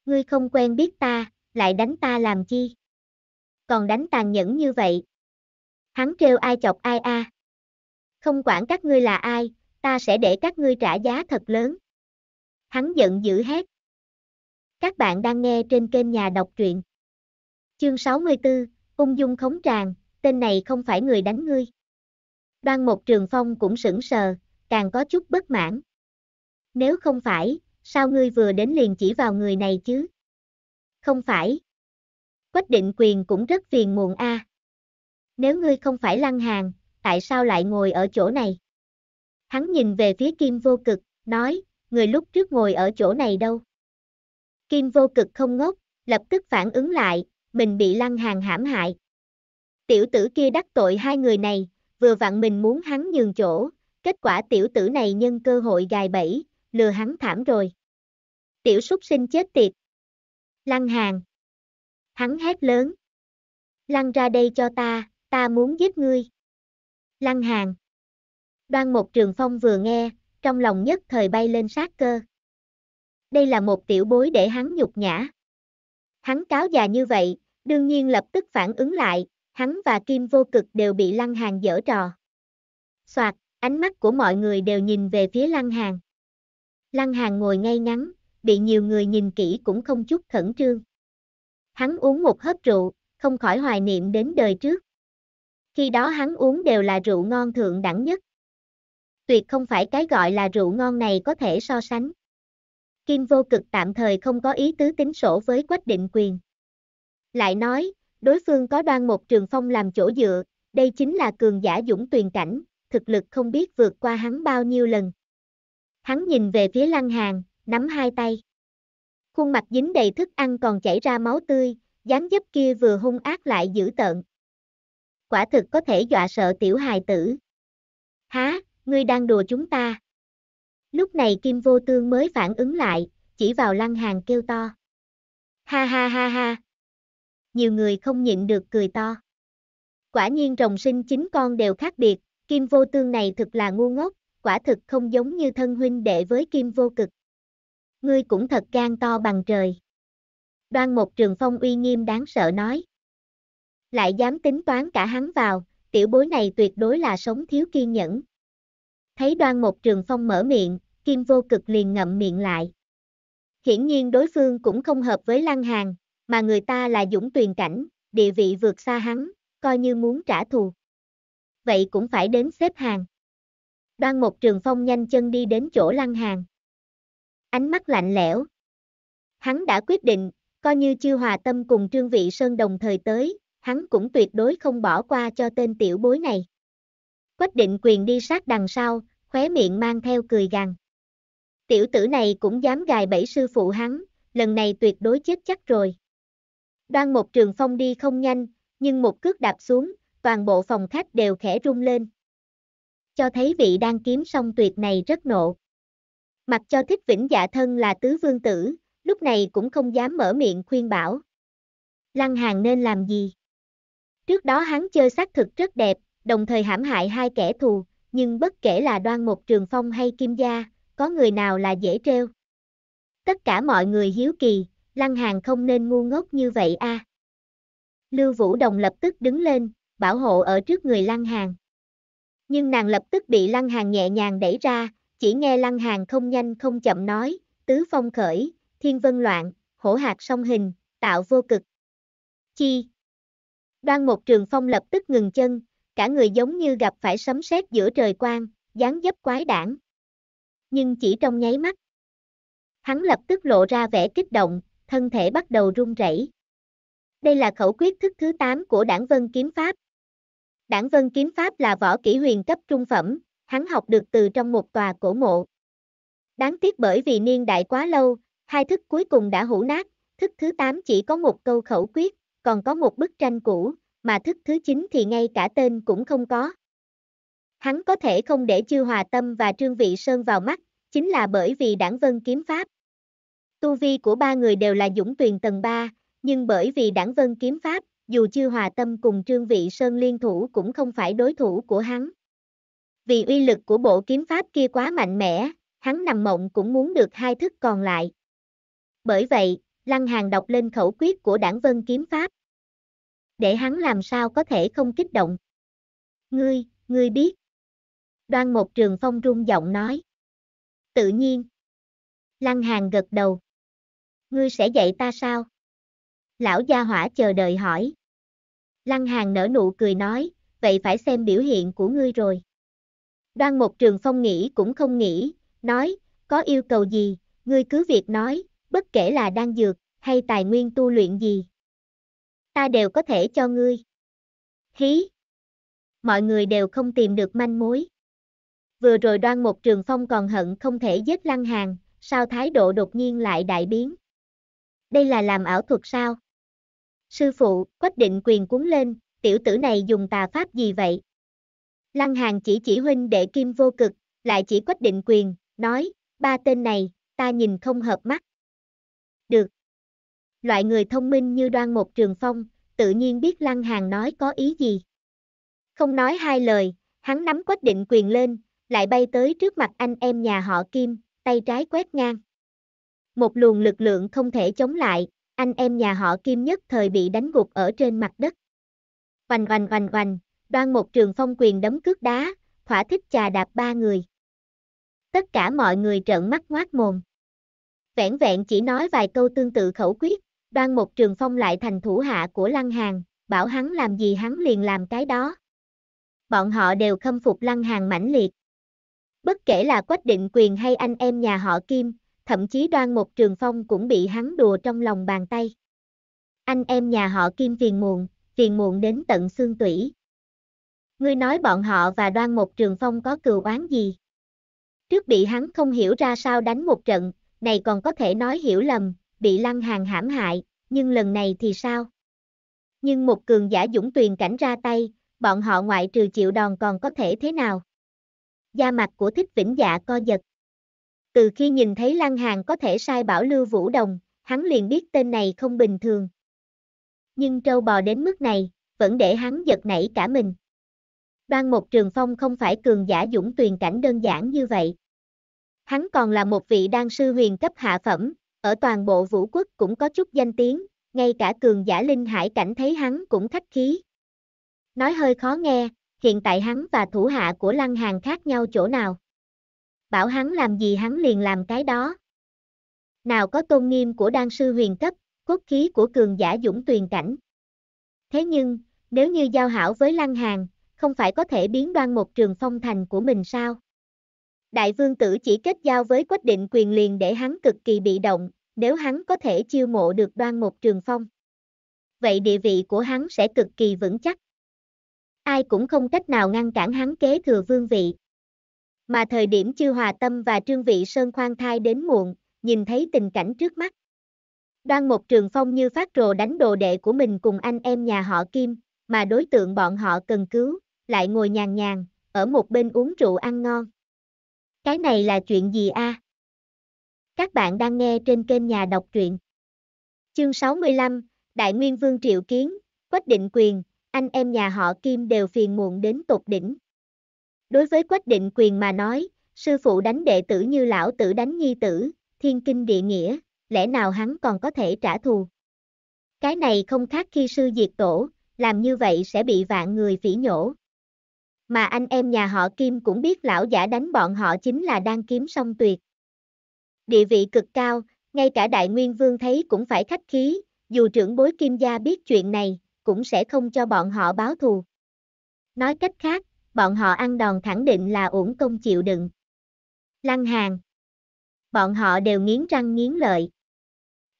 Ngươi không quen biết ta, lại đánh ta làm chi? Còn đánh tàn nhẫn như vậy. Hắn trêu ai chọc ai a? À. Không quản các ngươi là ai, ta sẽ để các ngươi trả giá thật lớn. Hắn giận dữ hét. Các bạn đang nghe trên kênh nhà đọc truyện. Chương 64, ung dung khống tràng, tên này không phải người đánh ngươi. Đoan một trường phong cũng sững sờ, càng có chút bất mãn. Nếu không phải, sao ngươi vừa đến liền chỉ vào người này chứ? Không phải. Quách định quyền cũng rất phiền muộn a. À. Nếu ngươi không phải lăng hàng, tại sao lại ngồi ở chỗ này? Hắn nhìn về phía kim vô cực, nói, người lúc trước ngồi ở chỗ này đâu? Kim vô cực không ngốc, lập tức phản ứng lại, mình bị lăng hàng hãm hại. Tiểu tử kia đắc tội hai người này, vừa vặn mình muốn hắn nhường chỗ, kết quả tiểu tử này nhân cơ hội gài bẫy, lừa hắn thảm rồi. Tiểu súc sinh chết tiệt. Lăng hàng. Hắn hét lớn. Lăng ra đây cho ta, ta muốn giết ngươi. Lăng hàng. Đoan một trường phong vừa nghe, trong lòng nhất thời bay lên sát cơ. Đây là một tiểu bối để hắn nhục nhã. Hắn cáo già như vậy, đương nhiên lập tức phản ứng lại, hắn và Kim Vô Cực đều bị Lăng Hàng dở trò. Soạt, ánh mắt của mọi người đều nhìn về phía Lăng Hàng. Lăng Hàng ngồi ngay ngắn, bị nhiều người nhìn kỹ cũng không chút khẩn trương. Hắn uống một hớp rượu, không khỏi hoài niệm đến đời trước. Khi đó hắn uống đều là rượu ngon thượng đẳng nhất. Tuyệt không phải cái gọi là rượu ngon này có thể so sánh. Kim vô cực tạm thời không có ý tứ tính sổ với quách định quyền. Lại nói, đối phương có đoan một trường phong làm chỗ dựa, đây chính là cường giả dũng tuyền cảnh, thực lực không biết vượt qua hắn bao nhiêu lần. Hắn nhìn về phía Lăng Hàng, nắm hai tay. Khuôn mặt dính đầy thức ăn còn chảy ra máu tươi, dáng dấp kia vừa hung ác lại dữ tợn. Quả thực có thể dọa sợ tiểu hài tử. Há, ngươi đang đùa chúng ta. Lúc này Kim Vô Tương mới phản ứng lại, chỉ vào lăng hàng kêu to. Ha ha ha ha. Nhiều người không nhịn được cười to. Quả nhiên rồng sinh chính con đều khác biệt, Kim Vô Tương này thực là ngu ngốc, quả thực không giống như thân huynh đệ với kim vô cực. Ngươi cũng thật gan to bằng trời. Đoan một trường phong uy nghiêm đáng sợ nói. Lại dám tính toán cả hắn vào, tiểu bối này tuyệt đối là sống thiếu kiên nhẫn. Thấy đoan một trường phong mở miệng, kim vô cực liền ngậm miệng lại. Hiển nhiên đối phương cũng không hợp với lăng hàng, mà người ta là dũng tuyền cảnh, địa vị vượt xa hắn, coi như muốn trả thù. Vậy cũng phải đến xếp hàng. Đoan một trường phong nhanh chân đi đến chỗ lăng hàng. Ánh mắt lạnh lẽo. Hắn đã quyết định, coi như chưa hòa tâm cùng trương vị sơn đồng thời tới, hắn cũng tuyệt đối không bỏ qua cho tên tiểu bối này. Quách định quyền đi sát đằng sau, khóe miệng mang theo cười gằn. Tiểu tử này cũng dám gài bẫy sư phụ hắn, lần này tuyệt đối chết chắc rồi. Đoan một trường phong đi không nhanh, nhưng một cước đạp xuống, toàn bộ phòng khách đều khẽ rung lên cho thấy vị đang kiếm song tuyệt này rất nộ. Mặc cho thích vĩnh dạ thân là tứ vương tử, lúc này cũng không dám mở miệng khuyên bảo. Lăng Hàng nên làm gì? Trước đó hắn chơi xác thực rất đẹp, đồng thời hãm hại hai kẻ thù, nhưng bất kể là đoan một trường phong hay kim gia, có người nào là dễ treo. Tất cả mọi người hiếu kỳ, Lăng Hàng không nên ngu ngốc như vậy a. À. Lưu Vũ Đồng lập tức đứng lên, bảo hộ ở trước người Lăng Hàng. Nhưng nàng lập tức bị Lăng hàn nhẹ nhàng đẩy ra, chỉ nghe Lăng hàn không nhanh không chậm nói, tứ phong khởi, thiên vân loạn, hổ hạt song hình, tạo vô cực. Chi? Đoan một trường phong lập tức ngừng chân, cả người giống như gặp phải sấm sét giữa trời quang, dáng dấp quái đảng Nhưng chỉ trong nháy mắt, hắn lập tức lộ ra vẻ kích động, thân thể bắt đầu run rẩy. Đây là khẩu quyết thức thứ 8 của Đảng Vân Kiếm Pháp, Đảng Vân Kiếm Pháp là võ kỹ huyền cấp trung phẩm, hắn học được từ trong một tòa cổ mộ. Đáng tiếc bởi vì niên đại quá lâu, hai thức cuối cùng đã hủ nát, thức thứ 8 chỉ có một câu khẩu quyết, còn có một bức tranh cũ, mà thức thứ 9 thì ngay cả tên cũng không có. Hắn có thể không để chư hòa tâm và trương vị sơn vào mắt, chính là bởi vì đảng vân kiếm pháp. Tu vi của ba người đều là dũng tuyền tầng 3, nhưng bởi vì đảng vân kiếm pháp, dù chưa hòa tâm cùng trương vị sơn liên thủ cũng không phải đối thủ của hắn. Vì uy lực của bộ kiếm pháp kia quá mạnh mẽ, hắn nằm mộng cũng muốn được hai thức còn lại. Bởi vậy, Lăng Hàng đọc lên khẩu quyết của đảng vân kiếm pháp. Để hắn làm sao có thể không kích động. Ngươi, ngươi biết. Đoan một trường phong rung giọng nói. Tự nhiên. Lăng Hàng gật đầu. Ngươi sẽ dạy ta sao? Lão gia hỏa chờ đợi hỏi. Lăng Hàng nở nụ cười nói, vậy phải xem biểu hiện của ngươi rồi. Đoan một trường phong nghĩ cũng không nghĩ, nói, có yêu cầu gì, ngươi cứ việc nói, bất kể là đang dược, hay tài nguyên tu luyện gì. Ta đều có thể cho ngươi. Hí! Mọi người đều không tìm được manh mối. Vừa rồi đoan một trường phong còn hận không thể giết lăng hàng, sao thái độ đột nhiên lại đại biến. Đây là làm ảo thuật sao? Sư phụ, quách định quyền cuốn lên, tiểu tử này dùng tà pháp gì vậy? Lăng Hàng chỉ chỉ huynh đệ kim vô cực, lại chỉ quách định quyền, nói, ba tên này, ta nhìn không hợp mắt. Được. Loại người thông minh như đoan một trường phong, tự nhiên biết Lăng Hàng nói có ý gì. Không nói hai lời, hắn nắm quách định quyền lên, lại bay tới trước mặt anh em nhà họ Kim, tay trái quét ngang. Một luồng lực lượng không thể chống lại, anh em nhà họ Kim nhất thời bị đánh gục ở trên mặt đất. Oành oành oành oành, đoan một trường phong quyền đấm cước đá, thỏa thích chà đạp ba người. Tất cả mọi người trợn mắt ngoác mồm. Vẹn vẹn chỉ nói vài câu tương tự khẩu quyết, đoan một trường phong lại thành thủ hạ của Lăng Hàng, bảo hắn làm gì hắn liền làm cái đó. Bọn họ đều khâm phục Lăng Hàng mãnh liệt. Bất kể là quách định quyền hay anh em nhà họ Kim, thậm chí đoan một trường phong cũng bị hắn đùa trong lòng bàn tay. Anh em nhà họ Kim phiền muộn, phiền muộn đến tận xương tủy. Ngươi nói bọn họ và đoan một trường phong có cừu oán gì? Trước bị hắn không hiểu ra sao đánh một trận, này còn có thể nói hiểu lầm, bị lăng hàng hãm hại, nhưng lần này thì sao? Nhưng một cường giả dũng tuyền cảnh ra tay, bọn họ ngoại trừ chịu đòn còn có thể thế nào? Da mặt của thích vĩnh dạ co giật. Từ khi nhìn thấy Lăng Hàng có thể sai bảo Lưu Vũ Đồng, hắn liền biết tên này không bình thường. Nhưng trâu bò đến mức này, vẫn để hắn giật nảy cả mình. Đoan một trường phong không phải cường giả dũng tuyền cảnh đơn giản như vậy. Hắn còn là một vị đan sư huyền cấp hạ phẩm, ở toàn bộ vũ quốc cũng có chút danh tiếng, ngay cả cường giả linh hải cảnh thấy hắn cũng khách khí. Nói hơi khó nghe, hiện tại hắn và thủ hạ của lăng hàng khác nhau chỗ nào bảo hắn làm gì hắn liền làm cái đó. Nào có tôn nghiêm của đan sư huyền cấp, cốt khí của cường giả dũng tuyền cảnh. Thế nhưng, nếu như giao hảo với Lăng Hàn, không phải có thể biến đoan một trường phong thành của mình sao? Đại vương tử chỉ kết giao với quyết định quyền liền để hắn cực kỳ bị động, nếu hắn có thể chiêu mộ được đoan một trường phong. Vậy địa vị của hắn sẽ cực kỳ vững chắc. Ai cũng không cách nào ngăn cản hắn kế thừa vương vị mà thời điểm chư hòa tâm và trương vị sơn khoan thai đến muộn, nhìn thấy tình cảnh trước mắt. Đoan một trường phong như phát rồ đánh đồ đệ của mình cùng anh em nhà họ Kim, mà đối tượng bọn họ cần cứu, lại ngồi nhàn nhàn, ở một bên uống rượu ăn ngon. Cái này là chuyện gì a? À? Các bạn đang nghe trên kênh nhà đọc truyện. Chương 65, Đại Nguyên Vương Triệu Kiến, Quách Định Quyền, anh em nhà họ Kim đều phiền muộn đến tột đỉnh. Đối với quách định quyền mà nói, sư phụ đánh đệ tử như lão tử đánh nhi tử, thiên kinh địa nghĩa, lẽ nào hắn còn có thể trả thù. Cái này không khác khi sư diệt tổ, làm như vậy sẽ bị vạn người phỉ nhổ. Mà anh em nhà họ Kim cũng biết lão giả đánh bọn họ chính là đang kiếm song tuyệt. Địa vị cực cao, ngay cả đại nguyên vương thấy cũng phải khách khí, dù trưởng bối Kim gia biết chuyện này, cũng sẽ không cho bọn họ báo thù. Nói cách khác, bọn họ ăn đòn khẳng định là uổng công chịu đựng. Lăng hàng. Bọn họ đều nghiến răng nghiến lợi.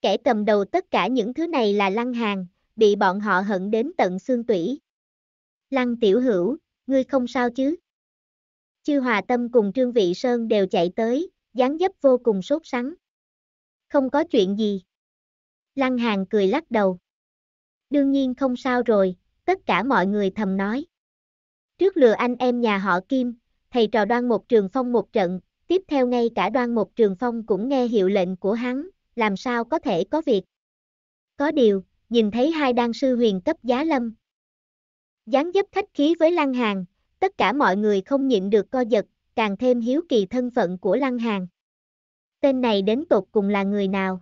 Kẻ cầm đầu tất cả những thứ này là lăng hàng, bị bọn họ hận đến tận xương tủy. Lăng tiểu hữu, ngươi không sao chứ? Chư Hòa Tâm cùng Trương Vị Sơn đều chạy tới, dáng dấp vô cùng sốt sắng. Không có chuyện gì. Lăng Hàng cười lắc đầu. Đương nhiên không sao rồi, tất cả mọi người thầm nói. Trước lừa anh em nhà họ Kim, thầy trò đoan một trường phong một trận, tiếp theo ngay cả đoan một trường phong cũng nghe hiệu lệnh của hắn, làm sao có thể có việc. Có điều, nhìn thấy hai đan sư huyền cấp giá lâm. Gián dấp khách khí với Lăng Hàng, tất cả mọi người không nhịn được co giật, càng thêm hiếu kỳ thân phận của Lăng Hàng. Tên này đến tột cùng là người nào?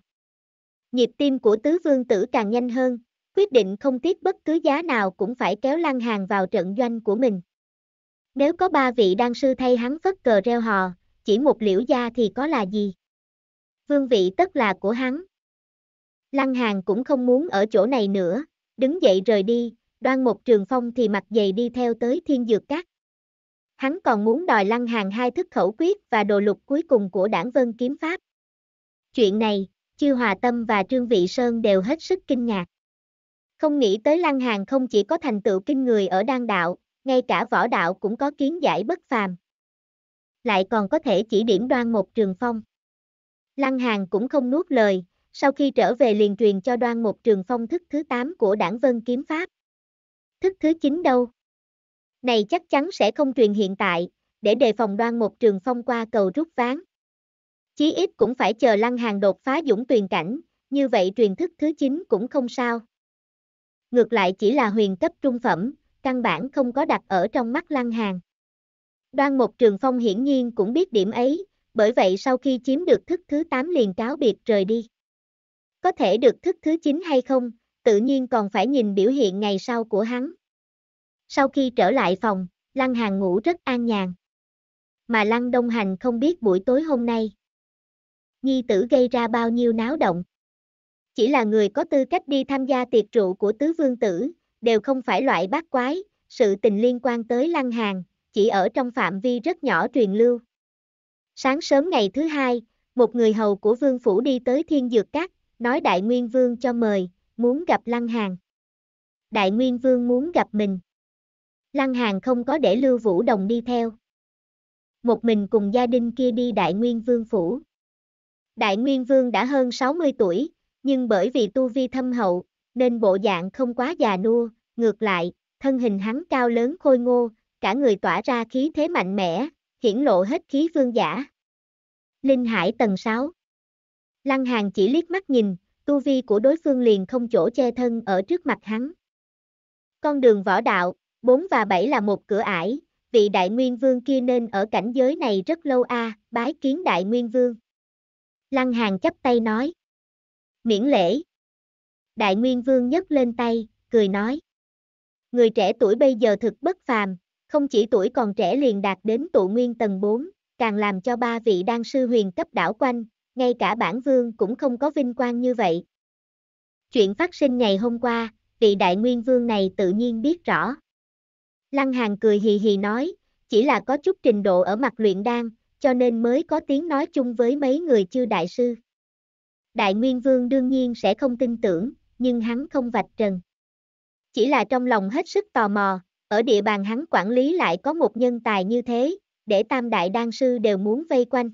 Nhịp tim của tứ vương tử càng nhanh hơn, quyết định không tiếc bất cứ giá nào cũng phải kéo Lăng Hàng vào trận doanh của mình. Nếu có ba vị đan sư thay hắn phất cờ reo hò, chỉ một liễu gia thì có là gì? Vương vị tất là của hắn. Lăng Hàn cũng không muốn ở chỗ này nữa, đứng dậy rời đi, đoan một trường phong thì mặt dày đi theo tới thiên dược cát. Hắn còn muốn đòi Lăng Hàn hai thức khẩu quyết và đồ lục cuối cùng của đảng vân kiếm pháp. Chuyện này, Chư Hòa Tâm và Trương Vị Sơn đều hết sức kinh ngạc. Không nghĩ tới Lăng Hàn không chỉ có thành tựu kinh người ở đan đạo, ngay cả võ đạo cũng có kiến giải bất phàm. Lại còn có thể chỉ điểm đoan một trường phong. Lăng Hàng cũng không nuốt lời, sau khi trở về liền truyền cho đoan một trường phong thức thứ 8 của đảng Vân Kiếm Pháp. Thức thứ 9 đâu? Này chắc chắn sẽ không truyền hiện tại, để đề phòng đoan một trường phong qua cầu rút ván. Chí ít cũng phải chờ Lăng Hàng đột phá dũng tuyền cảnh, như vậy truyền thức thứ 9 cũng không sao. Ngược lại chỉ là huyền cấp trung phẩm, căn bản không có đặt ở trong mắt Lăng hàn. Đoan một Trường Phong hiển nhiên cũng biết điểm ấy, bởi vậy sau khi chiếm được thức thứ 8 liền cáo biệt rời đi. Có thể được thức thứ 9 hay không, tự nhiên còn phải nhìn biểu hiện ngày sau của hắn. Sau khi trở lại phòng, Lăng hàn ngủ rất an nhàn. Mà Lăng Đông Hành không biết buổi tối hôm nay. Nhi tử gây ra bao nhiêu náo động. Chỉ là người có tư cách đi tham gia tiệc rượu của tứ vương tử, đều không phải loại bát quái, sự tình liên quan tới Lăng Hàn, chỉ ở trong phạm vi rất nhỏ truyền lưu. Sáng sớm ngày thứ hai, một người hầu của vương phủ đi tới thiên dược cát, nói đại nguyên vương cho mời, muốn gặp Lăng Hàn. Đại nguyên vương muốn gặp mình. Lăng Hàn không có để Lưu Vũ Đồng đi theo. Một mình cùng gia đình kia đi đại nguyên vương phủ. Đại nguyên vương đã hơn 60 tuổi, nhưng bởi vì tu vi thâm hậu, nên bộ dạng không quá già nua, ngược lại, thân hình hắn cao lớn khôi ngô, cả người tỏa ra khí thế mạnh mẽ, hiển lộ hết khí vương giả. Linh Hải tầng 6 Lăng Hàng chỉ liếc mắt nhìn, tu vi của đối phương liền không chỗ che thân ở trước mặt hắn. Con đường võ đạo, 4 và 7 là một cửa ải, vị đại nguyên vương kia nên ở cảnh giới này rất lâu a, à, bái kiến đại nguyên vương. Lăng Hàng chắp tay nói. Miễn lễ. Đại Nguyên Vương nhấc lên tay, cười nói. Người trẻ tuổi bây giờ thực bất phàm, không chỉ tuổi còn trẻ liền đạt đến tụ nguyên tầng 4, càng làm cho ba vị đan sư huyền cấp đảo quanh, ngay cả bản vương cũng không có vinh quang như vậy. Chuyện phát sinh ngày hôm qua, vị đại nguyên vương này tự nhiên biết rõ. Lăng Hàng cười hì hì nói, chỉ là có chút trình độ ở mặt luyện đan, cho nên mới có tiếng nói chung với mấy người chư đại sư. Đại Nguyên Vương đương nhiên sẽ không tin tưởng, nhưng hắn không vạch trần. Chỉ là trong lòng hết sức tò mò, ở địa bàn hắn quản lý lại có một nhân tài như thế, để tam đại đan sư đều muốn vây quanh.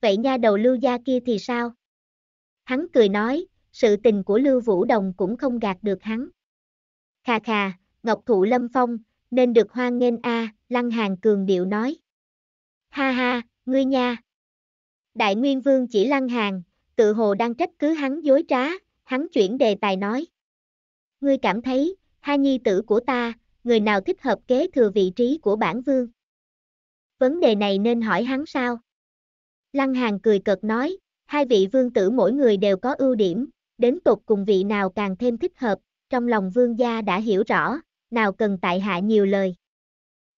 Vậy nha đầu lưu gia kia thì sao? Hắn cười nói, sự tình của Lưu Vũ Đồng cũng không gạt được hắn. Khà khà, Ngọc Thụ Lâm Phong, nên được hoan nghênh a, Lăng Hàng cường điệu nói. Ha ha, ngươi nha. Đại Nguyên Vương chỉ Lăng Hàng, tự hồ đang trách cứ hắn dối trá, hắn chuyển đề tài nói. Ngươi cảm thấy, hai nhi tử của ta, người nào thích hợp kế thừa vị trí của bản vương? Vấn đề này nên hỏi hắn sao? Lăng hàn cười cợt nói, hai vị vương tử mỗi người đều có ưu điểm, đến tột cùng vị nào càng thêm thích hợp, trong lòng vương gia đã hiểu rõ, nào cần tại hạ nhiều lời.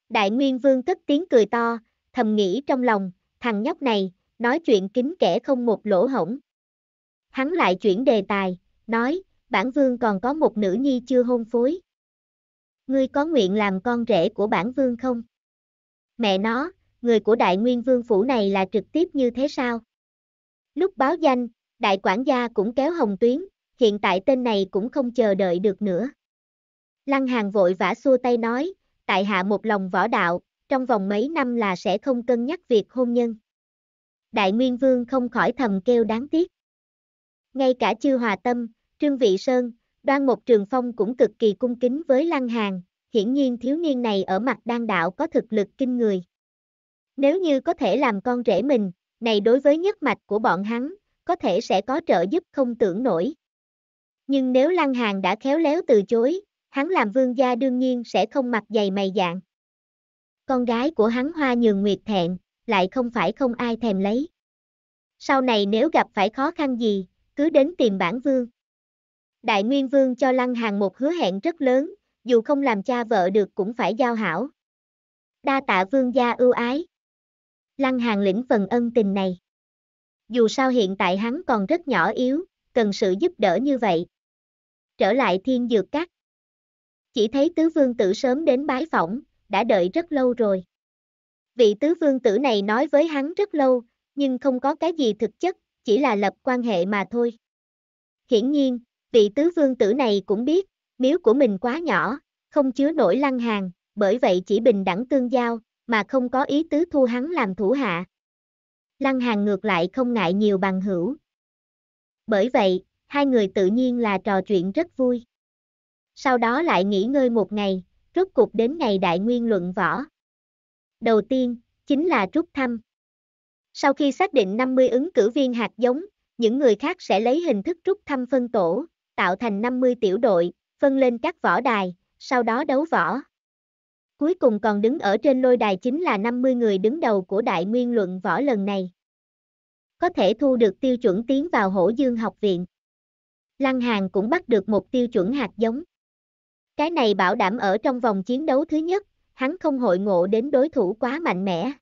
Đại Nguyên Vương cất tiếng cười to, thầm nghĩ trong lòng, thằng nhóc này, nói chuyện kín kẻ không một lỗ hổng. Hắn lại chuyển đề tài, nói, bản vương còn có một nữ nhi chưa hôn phối. Ngươi có nguyện làm con rể của bản vương không? Mẹ nó, người của đại nguyên vương phủ này là trực tiếp như thế sao? Lúc báo danh, đại quản gia cũng kéo hồng tuyến, hiện tại tên này cũng không chờ đợi được nữa. Lăng hàng vội vã xua tay nói, tại hạ một lòng võ đạo, trong vòng mấy năm là sẽ không cân nhắc việc hôn nhân. Đại Nguyên Vương không khỏi thầm kêu đáng tiếc. Ngay cả chư hòa tâm, Trương Vị Sơn, đoan một trường phong cũng cực kỳ cung kính với Lăng Hàng, hiển nhiên thiếu niên này ở mặt đan đạo có thực lực kinh người. Nếu như có thể làm con rể mình, này đối với nhất mạch của bọn hắn, có thể sẽ có trợ giúp không tưởng nổi. Nhưng nếu Lăng Hàng đã khéo léo từ chối, hắn làm vương gia đương nhiên sẽ không mặc dày mày dạng. Con gái của hắn hoa nhường nguyệt thẹn, lại không phải không ai thèm lấy. Sau này nếu gặp phải khó khăn gì, cứ đến tìm bản vương. Đại Nguyên Vương cho Lăng Hàng một hứa hẹn rất lớn, dù không làm cha vợ được cũng phải giao hảo. Đa tạ vương gia ưu ái. Lăng Hàng lĩnh phần ân tình này. Dù sao hiện tại hắn còn rất nhỏ yếu, cần sự giúp đỡ như vậy. Trở lại thiên dược các. Chỉ thấy tứ vương tử sớm đến bái phỏng, đã đợi rất lâu rồi. Vị tứ vương tử này nói với hắn rất lâu, nhưng không có cái gì thực chất, chỉ là lập quan hệ mà thôi. Hiển nhiên, Vị tứ vương tử này cũng biết, miếu của mình quá nhỏ, không chứa nổi lăng hàng, bởi vậy chỉ bình đẳng tương giao, mà không có ý tứ thu hắn làm thủ hạ. Lăng hàng ngược lại không ngại nhiều bằng hữu. Bởi vậy, hai người tự nhiên là trò chuyện rất vui. Sau đó lại nghỉ ngơi một ngày, rốt cuộc đến ngày đại nguyên luận võ. Đầu tiên, chính là rút thăm. Sau khi xác định 50 ứng cử viên hạt giống, những người khác sẽ lấy hình thức rút thăm phân tổ, tạo thành 50 tiểu đội, phân lên các võ đài, sau đó đấu võ. Cuối cùng còn đứng ở trên lôi đài chính là 50 người đứng đầu của đại nguyên luận võ lần này. Có thể thu được tiêu chuẩn tiến vào hổ dương học viện. Lăng Hàng cũng bắt được một tiêu chuẩn hạt giống. Cái này bảo đảm ở trong vòng chiến đấu thứ nhất, hắn không hội ngộ đến đối thủ quá mạnh mẽ.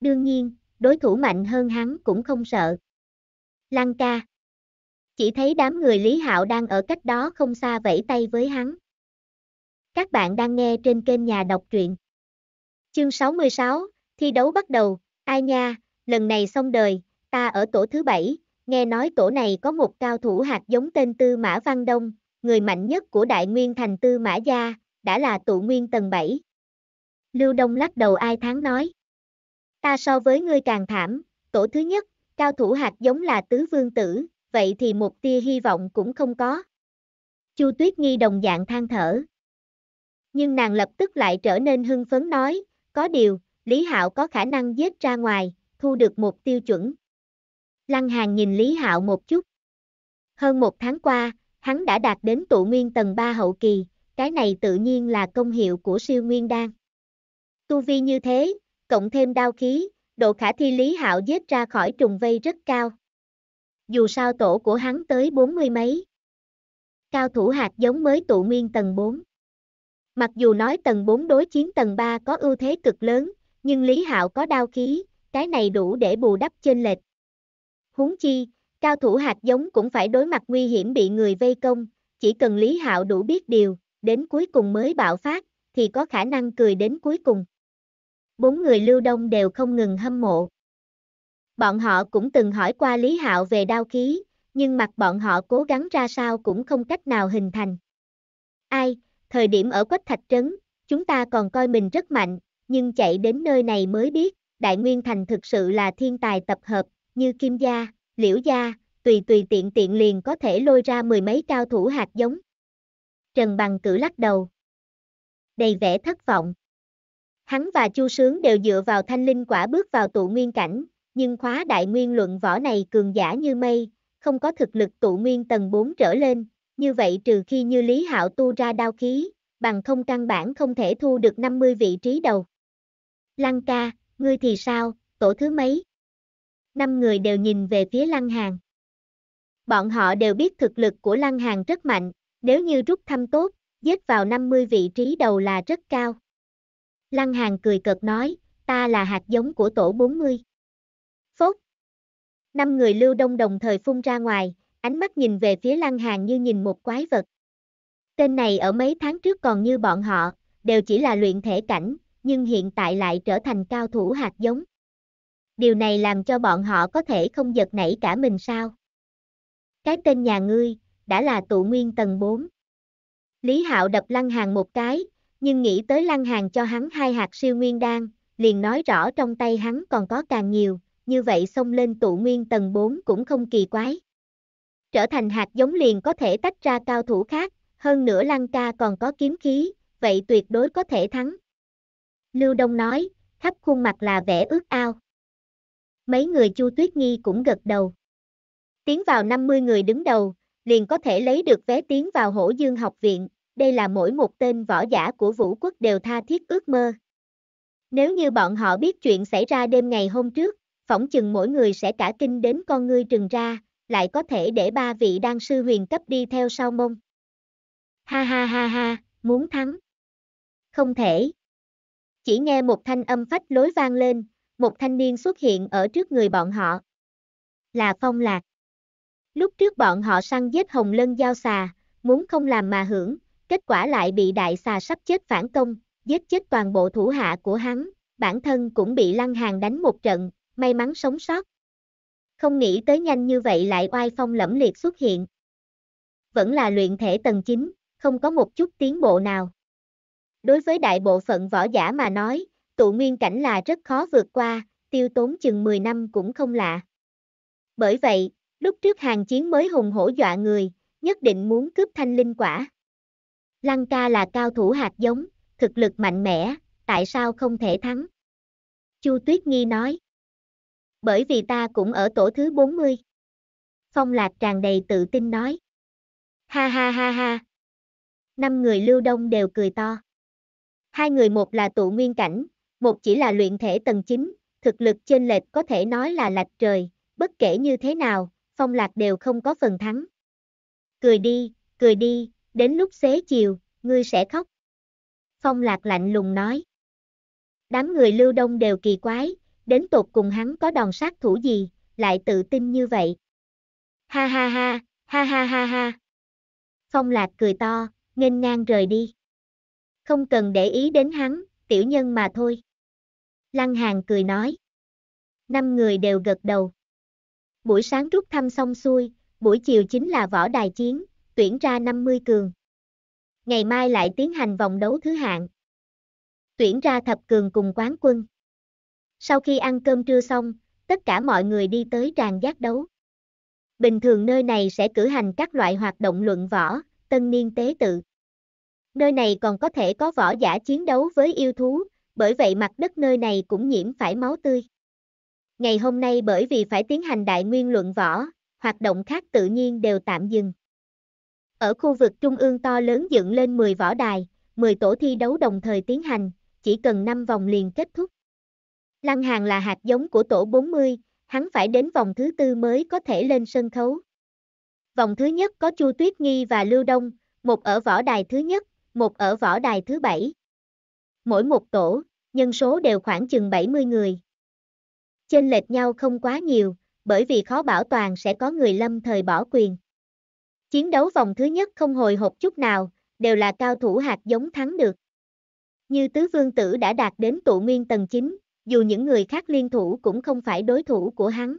Đương nhiên, đối thủ mạnh hơn hắn cũng không sợ. Lăng ca, chỉ thấy đám người Lý Hạo đang ở cách đó không xa vẫy tay với hắn. Các bạn đang nghe trên kênh Nhà Đọc Truyện. Chương 66, thi đấu bắt đầu, ai nha, lần này xong đời, ta ở tổ thứ bảy, nghe nói tổ này có một cao thủ hạt giống tên Tư Mã Văn Đông, người mạnh nhất của Đại Nguyên thành Tư Mã Gia, đã là tụ nguyên tầng 7. Lưu Đông lắc đầu ai tháng nói. Ta so với ngươi càng thảm, tổ thứ nhất, cao thủ hạt giống là Tứ Vương Tử, vậy thì một tia hy vọng cũng không có. Chu Tuyết Nghi đồng dạng than thở. Nhưng nàng lập tức lại trở nên hưng phấn nói, có điều, Lý Hạo có khả năng giết ra ngoài, thu được một tiêu chuẩn. Lăng Hàn nhìn Lý Hạo một chút. Hơn một tháng qua, hắn đã đạt đến tụ nguyên tầng 3 hậu kỳ, cái này tự nhiên là công hiệu của siêu nguyên đan. Tu vi như thế, cộng thêm đao khí, độ khả thi Lý Hạo giết ra khỏi trùng vây rất cao dù sao tổ của hắn tới bốn mươi mấy. Cao thủ hạt giống mới tụ nguyên tầng 4. Mặc dù nói tầng 4 đối chiến tầng 3 có ưu thế cực lớn, nhưng Lý Hạo có đao khí, cái này đủ để bù đắp trên lệch. Huống chi, cao thủ hạt giống cũng phải đối mặt nguy hiểm bị người vây công, chỉ cần Lý Hạo đủ biết điều, đến cuối cùng mới bạo phát, thì có khả năng cười đến cuối cùng. Bốn người lưu đông đều không ngừng hâm mộ. Bọn họ cũng từng hỏi qua Lý Hạo về đao khí, nhưng mặt bọn họ cố gắng ra sao cũng không cách nào hình thành. Ai, thời điểm ở Quách Thạch Trấn, chúng ta còn coi mình rất mạnh, nhưng chạy đến nơi này mới biết, Đại Nguyên Thành thực sự là thiên tài tập hợp, như Kim Gia, Liễu Gia, tùy tùy tiện tiện liền có thể lôi ra mười mấy cao thủ hạt giống. Trần Bằng cử lắc đầu. Đầy vẻ thất vọng. Hắn và Chu Sướng đều dựa vào thanh linh quả bước vào tụ nguyên cảnh, nhưng khóa đại nguyên luận võ này cường giả như mây, không có thực lực tụ nguyên tầng 4 trở lên, như vậy trừ khi như Lý Hạo tu ra đao khí, bằng không căn bản không thể thu được 50 vị trí đầu. Lăng ca, ngươi thì sao, tổ thứ mấy? Năm người đều nhìn về phía Lăng Hàng. Bọn họ đều biết thực lực của Lăng Hàng rất mạnh, nếu như rút thăm tốt, giết vào 50 vị trí đầu là rất cao. Lăng Hàng cười cợt nói, ta là hạt giống của tổ 40. Năm người lưu đông đồng thời phun ra ngoài, ánh mắt nhìn về phía lăng hàng như nhìn một quái vật. Tên này ở mấy tháng trước còn như bọn họ, đều chỉ là luyện thể cảnh, nhưng hiện tại lại trở thành cao thủ hạt giống. Điều này làm cho bọn họ có thể không giật nảy cả mình sao. Cái tên nhà ngươi, đã là tụ nguyên tầng 4. Lý Hạo đập lăng hàng một cái, nhưng nghĩ tới lăng hàng cho hắn hai hạt siêu nguyên đan, liền nói rõ trong tay hắn còn có càng nhiều, như vậy xông lên tụ nguyên tầng 4 cũng không kỳ quái. Trở thành hạt giống liền có thể tách ra cao thủ khác, hơn nữa Lăng ca còn có kiếm khí, vậy tuyệt đối có thể thắng. Lưu Đông nói, khắp khuôn mặt là vẻ ước ao. Mấy người Chu Tuyết Nghi cũng gật đầu. Tiến vào 50 người đứng đầu, liền có thể lấy được vé tiến vào Hổ Dương học viện, đây là mỗi một tên võ giả của Vũ Quốc đều tha thiết ước mơ. Nếu như bọn họ biết chuyện xảy ra đêm ngày hôm trước, phỏng chừng mỗi người sẽ cả kinh đến con ngươi trừng ra, lại có thể để ba vị đan sư huyền cấp đi theo sau mông. Ha ha ha ha, muốn thắng. Không thể. Chỉ nghe một thanh âm phách lối vang lên, một thanh niên xuất hiện ở trước người bọn họ. Là Phong Lạc. Lúc trước bọn họ săn giết hồng lân giao xà, muốn không làm mà hưởng, kết quả lại bị đại xà sắp chết phản công, giết chết toàn bộ thủ hạ của hắn, bản thân cũng bị lăng hàng đánh một trận, may mắn sống sót. Không nghĩ tới nhanh như vậy lại oai phong lẫm liệt xuất hiện. Vẫn là luyện thể tầng 9, không có một chút tiến bộ nào. Đối với đại bộ phận võ giả mà nói, tụ nguyên cảnh là rất khó vượt qua, tiêu tốn chừng 10 năm cũng không lạ. Bởi vậy, lúc trước hàng chiến mới hùng hổ dọa người, nhất định muốn cướp thanh linh quả. Lăng ca là cao thủ hạt giống, thực lực mạnh mẽ, tại sao không thể thắng? Chu Tuyết Nghi nói bởi vì ta cũng ở tổ thứ 40. Phong Lạc tràn đầy tự tin nói. Ha ha ha ha. Năm người lưu đông đều cười to. Hai người một là tụ nguyên cảnh, một chỉ là luyện thể tầng 9, thực lực trên lệch có thể nói là lạch trời, bất kể như thế nào, Phong Lạc đều không có phần thắng. Cười đi, cười đi, đến lúc xế chiều, ngươi sẽ khóc. Phong Lạc lạnh lùng nói. Đám người lưu đông đều kỳ quái, đến tột cùng hắn có đòn sát thủ gì, lại tự tin như vậy. Ha ha ha, ha ha ha ha. Phong lạc cười to, nghênh ngang rời đi. Không cần để ý đến hắn, tiểu nhân mà thôi. Lăng Hàn cười nói. Năm người đều gật đầu. Buổi sáng rút thăm xong xuôi, buổi chiều chính là võ đài chiến, tuyển ra 50 cường. Ngày mai lại tiến hành vòng đấu thứ hạng. Tuyển ra thập cường cùng quán quân. Sau khi ăn cơm trưa xong, tất cả mọi người đi tới tràng giác đấu. Bình thường nơi này sẽ cử hành các loại hoạt động luận võ, tân niên tế tự. Nơi này còn có thể có võ giả chiến đấu với yêu thú, bởi vậy mặt đất nơi này cũng nhiễm phải máu tươi. Ngày hôm nay bởi vì phải tiến hành đại nguyên luận võ, hoạt động khác tự nhiên đều tạm dừng. Ở khu vực trung ương to lớn dựng lên 10 võ đài, 10 tổ thi đấu đồng thời tiến hành, chỉ cần 5 vòng liền kết thúc. Lăng Hàng là hạt giống của tổ 40, hắn phải đến vòng thứ tư mới có thể lên sân khấu. Vòng thứ nhất có Chu Tuyết Nghi và Lưu Đông, một ở võ đài thứ nhất, một ở võ đài thứ bảy. Mỗi một tổ, nhân số đều khoảng chừng 70 người. trên lệch nhau không quá nhiều, bởi vì khó bảo toàn sẽ có người lâm thời bỏ quyền. Chiến đấu vòng thứ nhất không hồi hộp chút nào, đều là cao thủ hạt giống thắng được. Như Tứ Vương Tử đã đạt đến tụ nguyên tầng 9, dù những người khác liên thủ cũng không phải đối thủ của hắn.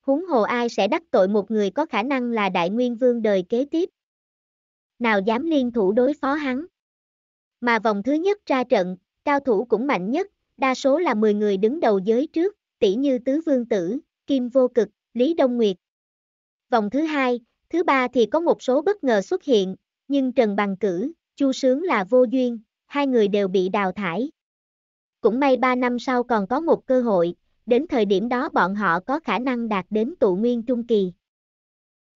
Huống hồ ai sẽ đắc tội một người có khả năng là đại nguyên vương đời kế tiếp. Nào dám liên thủ đối phó hắn. Mà vòng thứ nhất ra trận, cao thủ cũng mạnh nhất, đa số là 10 người đứng đầu giới trước, tỷ như Tứ Vương Tử, Kim Vô Cực, Lý Đông Nguyệt. Vòng thứ hai, thứ ba thì có một số bất ngờ xuất hiện, nhưng Trần Bằng Cử, Chu Sướng là vô duyên, hai người đều bị đào thải. Cũng may 3 năm sau còn có một cơ hội, đến thời điểm đó bọn họ có khả năng đạt đến tụ nguyên trung kỳ.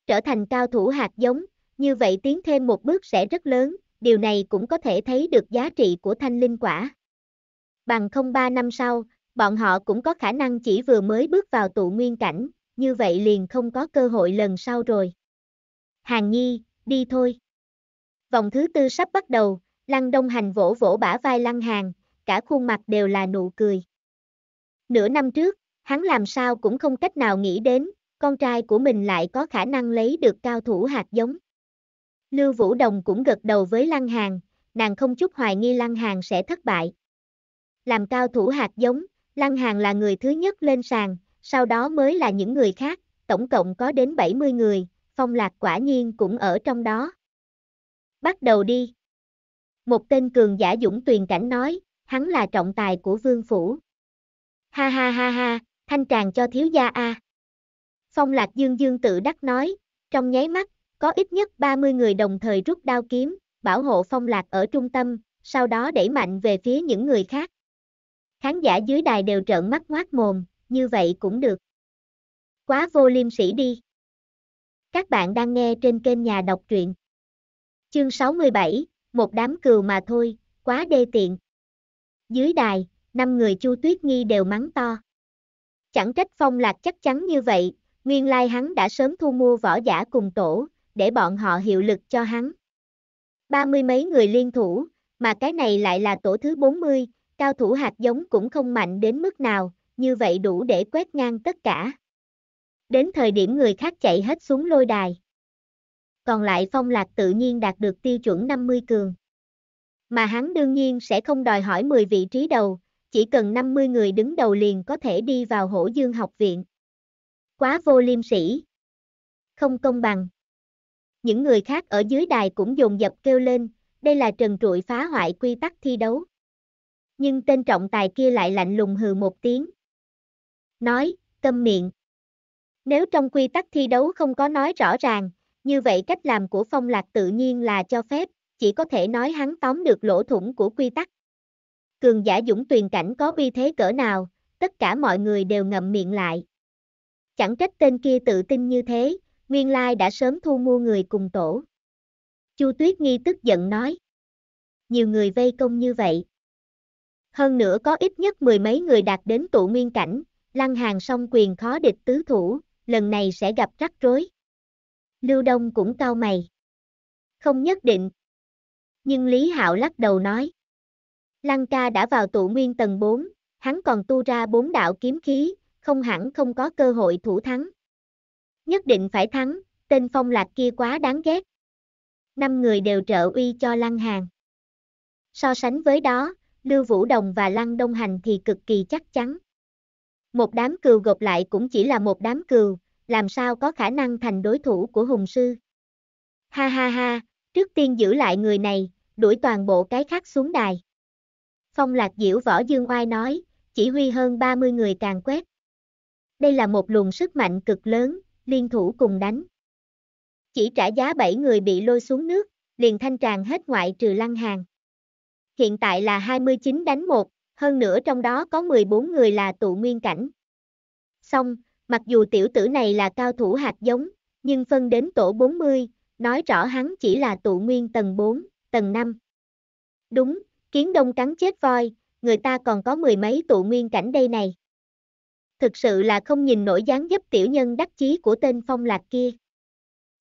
Trở thành cao thủ hạt giống, như vậy tiến thêm một bước sẽ rất lớn, điều này cũng có thể thấy được giá trị của thanh linh quả. Bằng không 3 năm sau, bọn họ cũng có khả năng chỉ vừa mới bước vào tụ nguyên cảnh, như vậy liền không có cơ hội lần sau rồi. Hàng Nhi, đi thôi. Vòng thứ tư sắp bắt đầu, Lăng Đông Hành vỗ vỗ bả vai Lăng Hàng, cả khuôn mặt đều là nụ cười. Nửa năm trước, hắn làm sao cũng không cách nào nghĩ đến, con trai của mình lại có khả năng lấy được cao thủ hạt giống. Lưu Vũ Đồng cũng gật đầu với Lăng Hàn, nàng không chút hoài nghi Lăng Hàn sẽ thất bại. Làm cao thủ hạt giống, Lăng Hàn là người thứ nhất lên sàn, sau đó mới là những người khác, tổng cộng có đến 70 người, Phong Lạc quả nhiên cũng ở trong đó. Bắt đầu đi. Một tên cường giả dũng tuyền cảnh nói, hắn là trọng tài của vương phủ. Ha ha ha ha, thanh tràng cho thiếu gia a. À. Phong Lạc Dương Dương tự đắc nói, trong nháy mắt, có ít nhất 30 người đồng thời rút đao kiếm, bảo hộ Phong Lạc ở trung tâm, sau đó đẩy mạnh về phía những người khác. Khán giả dưới đài đều trợn mắt ngoác mồm, như vậy cũng được. Quá vô liêm sỉ đi. Các bạn đang nghe trên kênh nhà đọc truyện. Chương 67, một đám cừu mà thôi, quá đê tiện. Dưới đài, năm người Chu Tuyết Nghi đều mắng to. Chẳng trách Phong Lạc chắc chắn như vậy, nguyên lai hắn đã sớm thu mua võ giả cùng tổ, để bọn họ hiệu lực cho hắn. Ba mươi mấy người liên thủ, mà cái này lại là tổ thứ 40, cao thủ hạt giống cũng không mạnh đến mức nào, như vậy đủ để quét ngang tất cả. Đến thời điểm người khác chạy hết xuống lôi đài. Còn lại Phong Lạc tự nhiên đạt được tiêu chuẩn 50 cường. Mà hắn đương nhiên sẽ không đòi hỏi 10 vị trí đầu, chỉ cần 50 người đứng đầu liền có thể đi vào hổ dương học viện. Quá vô liêm sỉ. Không công bằng. Những người khác ở dưới đài cũng dồn dập kêu lên, đây là trần trụi phá hoại quy tắc thi đấu. Nhưng tên trọng tài kia lại lạnh lùng hừ một tiếng. Nói, câm miệng. Nếu trong quy tắc thi đấu không có nói rõ ràng, như vậy cách làm của phong lạc tự nhiên là cho phép, chỉ có thể nói hắn tóm được lỗ thủng của quy tắc. Cường giả dũng tuyền cảnh có uy thế cỡ nào, tất cả mọi người đều ngậm miệng lại. Chẳng trách tên kia tự tin như thế, nguyên lai đã sớm thu mua người cùng tổ. Chu Tuyết Nghi tức giận nói. Nhiều người vây công như vậy. Hơn nữa có ít nhất mười mấy người đạt đến tụ nguyên cảnh, lăng hàng song quyền khó địch tứ thủ, lần này sẽ gặp rắc rối. Lưu Đông cũng cau mày. Không nhất định, nhưng Lý Hạo lắc đầu nói. Lăng ca đã vào tụ nguyên tầng 4, hắn còn tu ra bốn đạo kiếm khí, không hẳn không có cơ hội thủ thắng. Nhất định phải thắng, tên phong lạc kia quá đáng ghét. Năm người đều trợ uy cho Lăng Hàng. So sánh với đó, Lưu Vũ Đồng và Lăng Đông Hành thì cực kỳ chắc chắn. Một đám cừu gộp lại cũng chỉ là một đám cừu, làm sao có khả năng thành đối thủ của hùng sư. Ha ha ha, trước tiên giữ lại người này, đuổi toàn bộ cái khác xuống đài. Phong Lạc Diễu Võ Dương Oai nói, chỉ huy hơn 30 người càng quét. Đây là một luồng sức mạnh cực lớn, liên thủ cùng đánh. Chỉ trả giá 7 người bị lôi xuống nước, liền thanh tràn hết ngoại trừ lăng hàng. Hiện tại là 29 đánh 1, hơn nữa trong đó có 14 người là tụ nguyên cảnh. Xong, mặc dù tiểu tử này là cao thủ hạt giống, nhưng phân đến tổ 40, nói rõ hắn chỉ là tụ nguyên tầng 4, tầng 5. Đúng, kiến đông cắn chết voi, người ta còn có mười mấy tụ nguyên cảnh đây này. Thực sự là không nhìn nổi dáng dấp tiểu nhân đắc chí của tên phong lạc kia.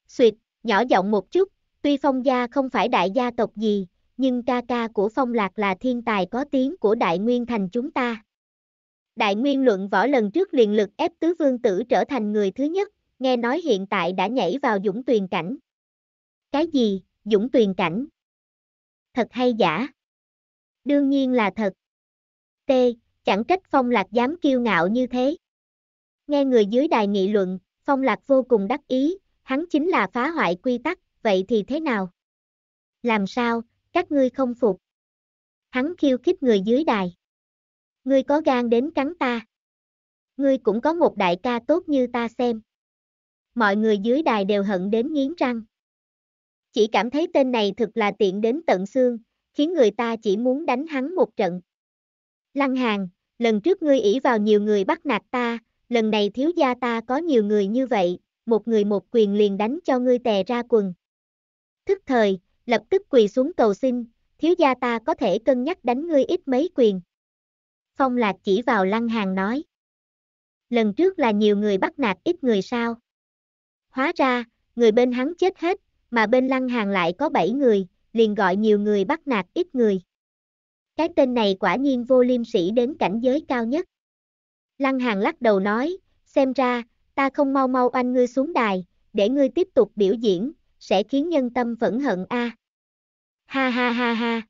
Xuyệt, nhỏ giọng một chút, tuy phong gia không phải đại gia tộc gì, nhưng ca ca của phong lạc là thiên tài có tiếng của đại nguyên thành chúng ta. Đại nguyên luận võ lần trước liền lực ép tứ vương tử trở thành người thứ nhất, nghe nói hiện tại đã nhảy vào dũng tuyền cảnh. Cái gì, dũng tuyền cảnh? thật hay giả? Đương nhiên là thật. T, chẳng trách Phong Lạc dám kiêu ngạo như thế. Nghe người dưới đài nghị luận, Phong Lạc vô cùng đắc ý, hắn chính là phá hoại quy tắc, vậy thì thế nào? Làm sao, các ngươi không phục? Hắn khiêu khích người dưới đài. Ngươi có gan đến cắn ta. Ngươi cũng có một đại ca tốt như ta xem. Mọi người dưới đài đều hận đến nghiến răng. Chỉ cảm thấy tên này thật là tiện đến tận xương, khiến người ta chỉ muốn đánh hắn một trận. Lăng Hàng, lần trước ngươi ỷ vào nhiều người bắt nạt ta, lần này thiếu gia ta có nhiều người như vậy, một người một quyền liền đánh cho ngươi tè ra quần. Thức thời, lập tức quỳ xuống cầu xin, thiếu gia ta có thể cân nhắc đánh ngươi ít mấy quyền. Phong Lạc chỉ vào Lăng Hàng nói. Lần trước là nhiều người bắt nạt ít người sao. Hóa ra, người bên hắn chết hết, mà bên lăng hàng lại có 7 người, liền gọi nhiều người bắt nạt ít người. Cái tên này quả nhiên vô liêm sĩ đến cảnh giới cao nhất. Lăng hàng lắc đầu nói, xem ra, ta không mau mau anh ngươi xuống đài, để ngươi tiếp tục biểu diễn, sẽ khiến nhân tâm phẫn hận a. À. Ha ha ha ha.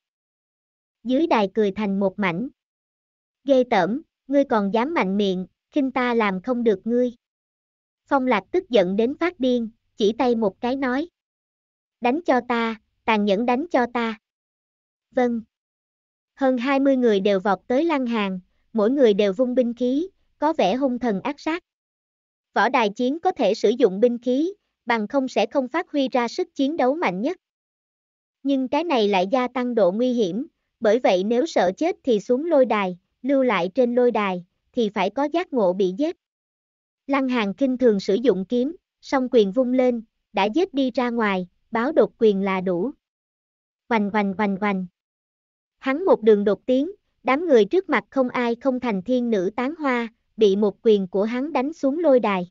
Dưới đài cười thành một mảnh. Ghê tởm, ngươi còn dám mạnh miệng, khinh ta làm không được ngươi. Phong Lạc tức giận đến phát điên, chỉ tay một cái nói đánh cho ta, tàn nhẫn đánh cho ta. Vâng. Hơn 20 người đều vọt tới lăng hàng, mỗi người đều vung binh khí, có vẻ hung thần ác sát. Võ đài chiến có thể sử dụng binh khí, bằng không sẽ không phát huy ra sức chiến đấu mạnh nhất. Nhưng cái này lại gia tăng độ nguy hiểm, bởi vậy nếu sợ chết thì xuống lôi đài, lưu lại trên lôi đài, thì phải có giác ngộ bị giết. Lăng hàng kinh thường sử dụng kiếm, song quyền vung lên, đã giết đi ra ngoài, báo độc quyền là đủ. Hoành hoành hoành hoành. Hắn một đường đột tiến, đám người trước mặt không ai không thành thiên nữ tán hoa, bị một quyền của hắn đánh xuống lôi đài.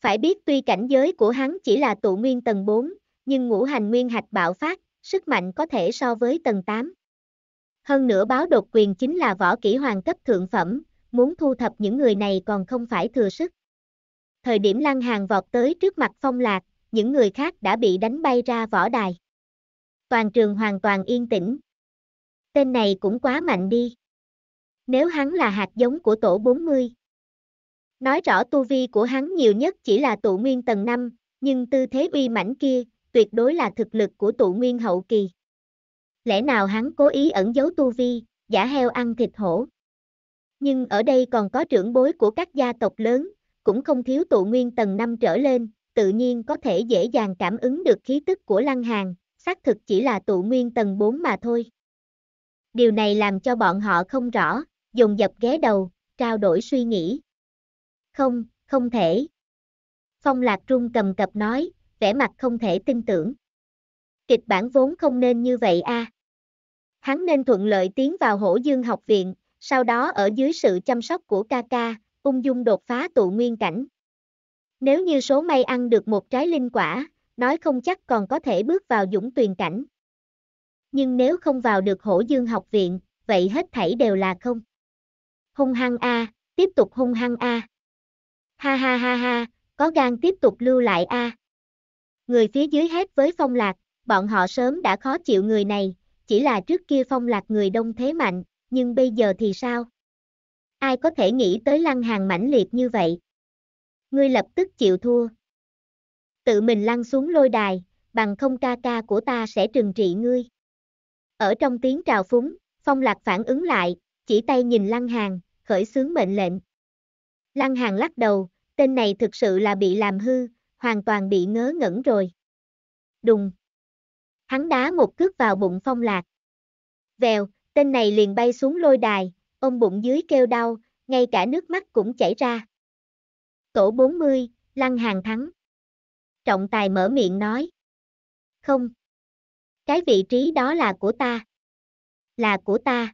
Phải biết tuy cảnh giới của hắn chỉ là tụ nguyên tầng 4, nhưng ngũ hành nguyên hạch bạo phát, sức mạnh có thể so với tầng 8. Hơn nữa báo đột quyền chính là võ kỹ hoàng cấp thượng phẩm, muốn thu thập những người này còn không phải thừa sức. Thời điểm Lăng Hàng vọt tới trước mặt Phong Lạc, những người khác đã bị đánh bay ra võ đài. Toàn trường hoàn toàn yên tĩnh. Tên này cũng quá mạnh đi. Nếu hắn là hạt giống của tổ 40. Nói rõ tu vi của hắn nhiều nhất chỉ là tụ nguyên tầng 5, nhưng tư thế uy mãnh kia, tuyệt đối là thực lực của tụ nguyên hậu kỳ. Lẽ nào hắn cố ý ẩn giấu tu vi, giả heo ăn thịt hổ? Nhưng ở đây còn có trưởng bối của các gia tộc lớn, cũng không thiếu tụ nguyên tầng 5 trở lên, tự nhiên có thể dễ dàng cảm ứng được khí tức của Lăng hàn, xác thực chỉ là tụ nguyên tầng 4 mà thôi. Điều này làm cho bọn họ không rõ, dùng dập ghé đầu, trao đổi suy nghĩ. Không, không thể. Phong Lạc Trung cầm cập nói, vẻ mặt không thể tin tưởng. Kịch bản vốn không nên như vậy a. À. Hắn nên thuận lợi tiến vào hổ dương học viện, sau đó ở dưới sự chăm sóc của ca ca, ung dung đột phá tụ nguyên cảnh. Nếu như số may ăn được một trái linh quả, nói không chắc còn có thể bước vào dũng tuyền cảnh. Nhưng nếu không vào được hổ dương học viện, vậy hết thảy đều là không. Hung hăng a, tiếp tục hung hăng a. Ha ha ha ha, có gan tiếp tục lưu lại a. Người phía dưới hết với phong lạc, bọn họ sớm đã khó chịu người này, chỉ là trước kia phong lạc người đông thế mạnh, nhưng bây giờ thì sao? Ai có thể nghĩ tới lăng hàng mãnh liệt như vậy? ngươi lập tức chịu thua. Tự mình lăn xuống lôi đài, bằng không ca ca của ta sẽ trừng trị ngươi. Ở trong tiếng trào phúng, Phong Lạc phản ứng lại, chỉ tay nhìn Lăng Hàng, khởi xướng mệnh lệnh. Lăng Hàng lắc đầu, tên này thực sự là bị làm hư, hoàn toàn bị ngớ ngẩn rồi. Đùng. Hắn đá một cước vào bụng Phong Lạc. Vèo, tên này liền bay xuống lôi đài, ôm bụng dưới kêu đau, ngay cả nước mắt cũng chảy ra. Tổ 40, Lăng Hàng thắng. Trọng tài mở miệng nói. Không. Cái vị trí đó là của ta. Là của ta.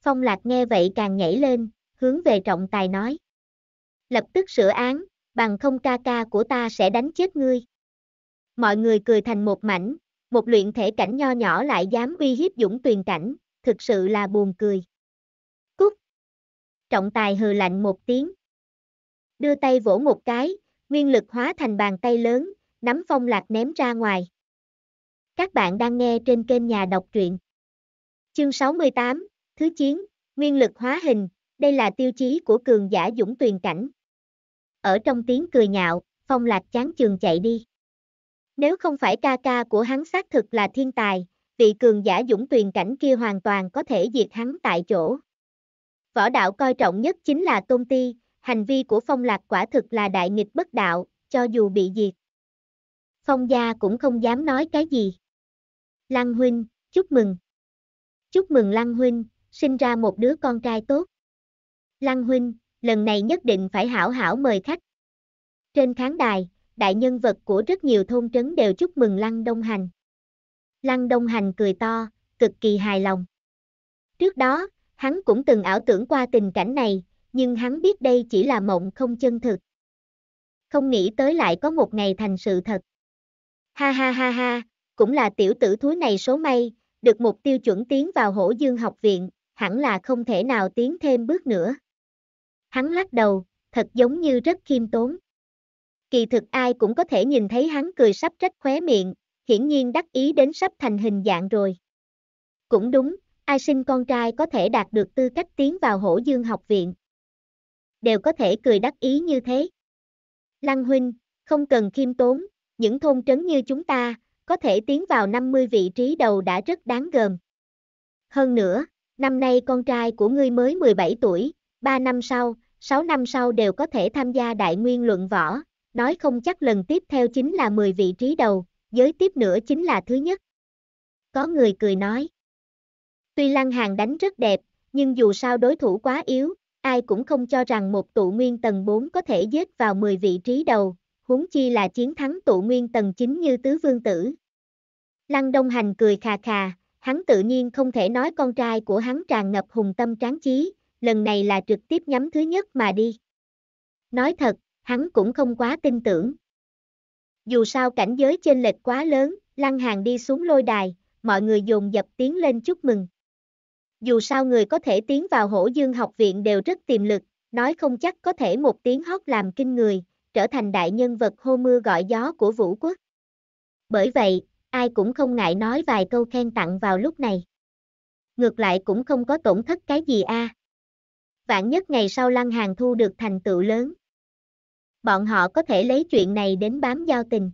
Phong Lạc nghe vậy càng nhảy lên, hướng về trọng tài nói. Lập tức sửa án, bằng không ca ca của ta sẽ đánh chết ngươi. Mọi người cười thành một mảnh, một luyện thể cảnh nho nhỏ lại dám uy hiếp dũng tuyền cảnh, thực sự là buồn cười. Cút! Trọng tài hừ lạnh một tiếng, đưa tay vỗ một cái, nguyên lực hóa thành bàn tay lớn, nắm phong lạc ném ra ngoài. Các bạn đang nghe trên kênh nhà đọc truyện. Chương 68, Thứ Chiến, Nguyên lực hóa hình, đây là tiêu chí của cường giả dũng tuyền cảnh. Ở trong tiếng cười nhạo, phong lạc chán chường chạy đi. Nếu không phải ca ca của hắn xác thực là thiên tài, vị cường giả dũng tuyền cảnh kia hoàn toàn có thể diệt hắn tại chỗ. Võ đạo coi trọng nhất chính là tôn ti, hành vi của phong lạc quả thực là đại nghịch bất đạo, cho dù bị diệt. Phong gia cũng không dám nói cái gì. Lăng huynh, chúc mừng. Chúc mừng Lăng huynh, sinh ra một đứa con trai tốt. Lăng huynh, lần này nhất định phải hảo hảo mời khách. Trên khán đài, đại nhân vật của rất nhiều thôn trấn đều chúc mừng Lăng Đông Hành. Lăng Đông Hành cười to, cực kỳ hài lòng. Trước đó, hắn cũng từng ảo tưởng qua tình cảnh này, nhưng hắn biết đây chỉ là mộng không chân thực. Không nghĩ tới lại có một ngày thành sự thật. Ha ha ha ha, cũng là tiểu tử thúi này số may, được mục tiêu chuẩn tiến vào hổ dương học viện, hẳn là không thể nào tiến thêm bước nữa. Hắn lắc đầu, thật giống như rất khiêm tốn. Kỳ thực ai cũng có thể nhìn thấy hắn cười sắp rách khóe miệng, hiển nhiên đắc ý đến sắp thành hình dạng rồi. Cũng đúng, ai sinh con trai có thể đạt được tư cách tiến vào hổ dương học viện đều có thể cười đắc ý như thế. Lăng huynh, không cần khiêm tốn, những thôn trấn như chúng ta, có thể tiến vào 50 vị trí đầu đã rất đáng gờm. Hơn nữa, năm nay con trai của ngươi mới 17 tuổi, 3 năm sau, 6 năm sau đều có thể tham gia đại nguyên luận võ, nói không chắc lần tiếp theo chính là 10 vị trí đầu, giới tiếp nữa chính là thứ nhất. Có người cười nói. Tuy Lăng Hàng đánh rất đẹp, nhưng dù sao đối thủ quá yếu, ai cũng không cho rằng một tụ nguyên tầng 4 có thể giết vào 10 vị trí đầu, huống chi là chiến thắng tụ nguyên tầng 9 như tứ vương tử. Lăng Đông Hành cười khà khà, hắn tự nhiên không thể nói con trai của hắn tràn ngập hùng tâm tráng trí, lần này là trực tiếp nhắm thứ nhất mà đi. Nói thật, hắn cũng không quá tin tưởng. Dù sao cảnh giới chênh lệch quá lớn, Lăng Hàng đi xuống lôi đài, mọi người dồn dập tiến lên chúc mừng dù sao người có thể tiến vào hổ dương học viện đều rất tiềm lực, nói không chắc có thể một tiếng hót làm kinh người, trở thành đại nhân vật hô mưa gọi gió của vũ quốc. Bởi vậy, ai cũng không ngại nói vài câu khen tặng vào lúc này. Ngược lại cũng không có tổn thất cái gì a. Vạn nhất ngày sau Lăng Hàng thu được thành tựu lớn. Bọn họ có thể lấy chuyện này đến bám giao tình.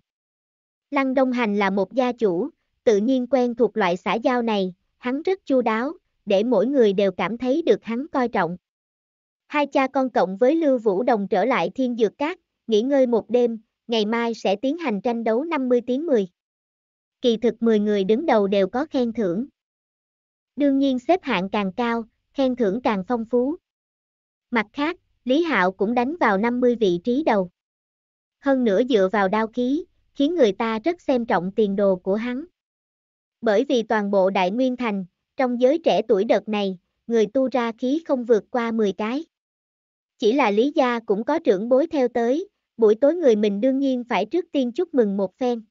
Lăng Đông Hành là một gia chủ, tự nhiên quen thuộc loại xã giao này, hắn rất chu đáo, để mỗi người đều cảm thấy được hắn coi trọng. Hai cha con cộng với Lưu Vũ Đồng trở lại Thiên Dược Cát, nghỉ ngơi một đêm, ngày mai sẽ tiến hành tranh đấu 50 tiếng 10. Kỳ thực 10 người đứng đầu đều có khen thưởng. Đương nhiên xếp hạng càng cao, khen thưởng càng phong phú. Mặt khác, Lý Hạo cũng đánh vào 50 vị trí đầu. Hơn nữa dựa vào đao khí, khiến người ta rất xem trọng tiền đồ của hắn. Bởi vì toàn bộ Đại Nguyên Thành, trong giới trẻ tuổi đợt này, người tu ra khí không vượt qua 10 cái. Chỉ là Lý Gia cũng có trưởng bối theo tới, buổi tối người mình đương nhiên phải trước tiên chúc mừng một phen.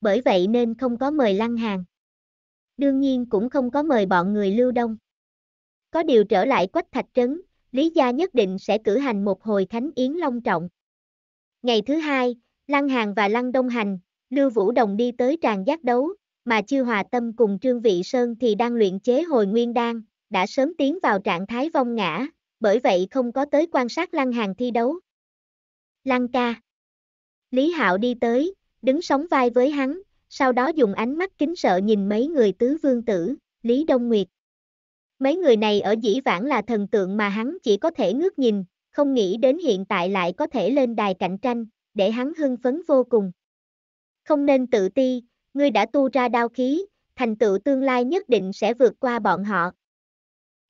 Bởi vậy nên không có mời Lăng Hàng. Đương nhiên cũng không có mời bọn người Lưu Đông. Có điều trở lại quách thạch trấn, Lý Gia nhất định sẽ cử hành một hồi thánh yến long trọng. Ngày thứ hai, Lăng Hàng và Lăng Đông Hành, Lưu Vũ Đồng đi tới tràng giác đấu, mà chư hòa tâm cùng Trương Vị Sơn thì đang luyện chế hồi nguyên đan, đã sớm tiến vào trạng thái vong ngã, bởi vậy không có tới quan sát Lăng Hàng thi đấu. Lăng ca Lý Hạo đi tới, đứng sóng vai với hắn, sau đó dùng ánh mắt kính sợ nhìn mấy người tứ vương tử, Lý Đông Nguyệt. Mấy người này ở dĩ vãng là thần tượng mà hắn chỉ có thể ngước nhìn, không nghĩ đến hiện tại lại có thể lên đài cạnh tranh, để hắn hưng phấn vô cùng. Không nên tự ti, ngươi đã tu ra đao khí, thành tựu tương lai nhất định sẽ vượt qua bọn họ.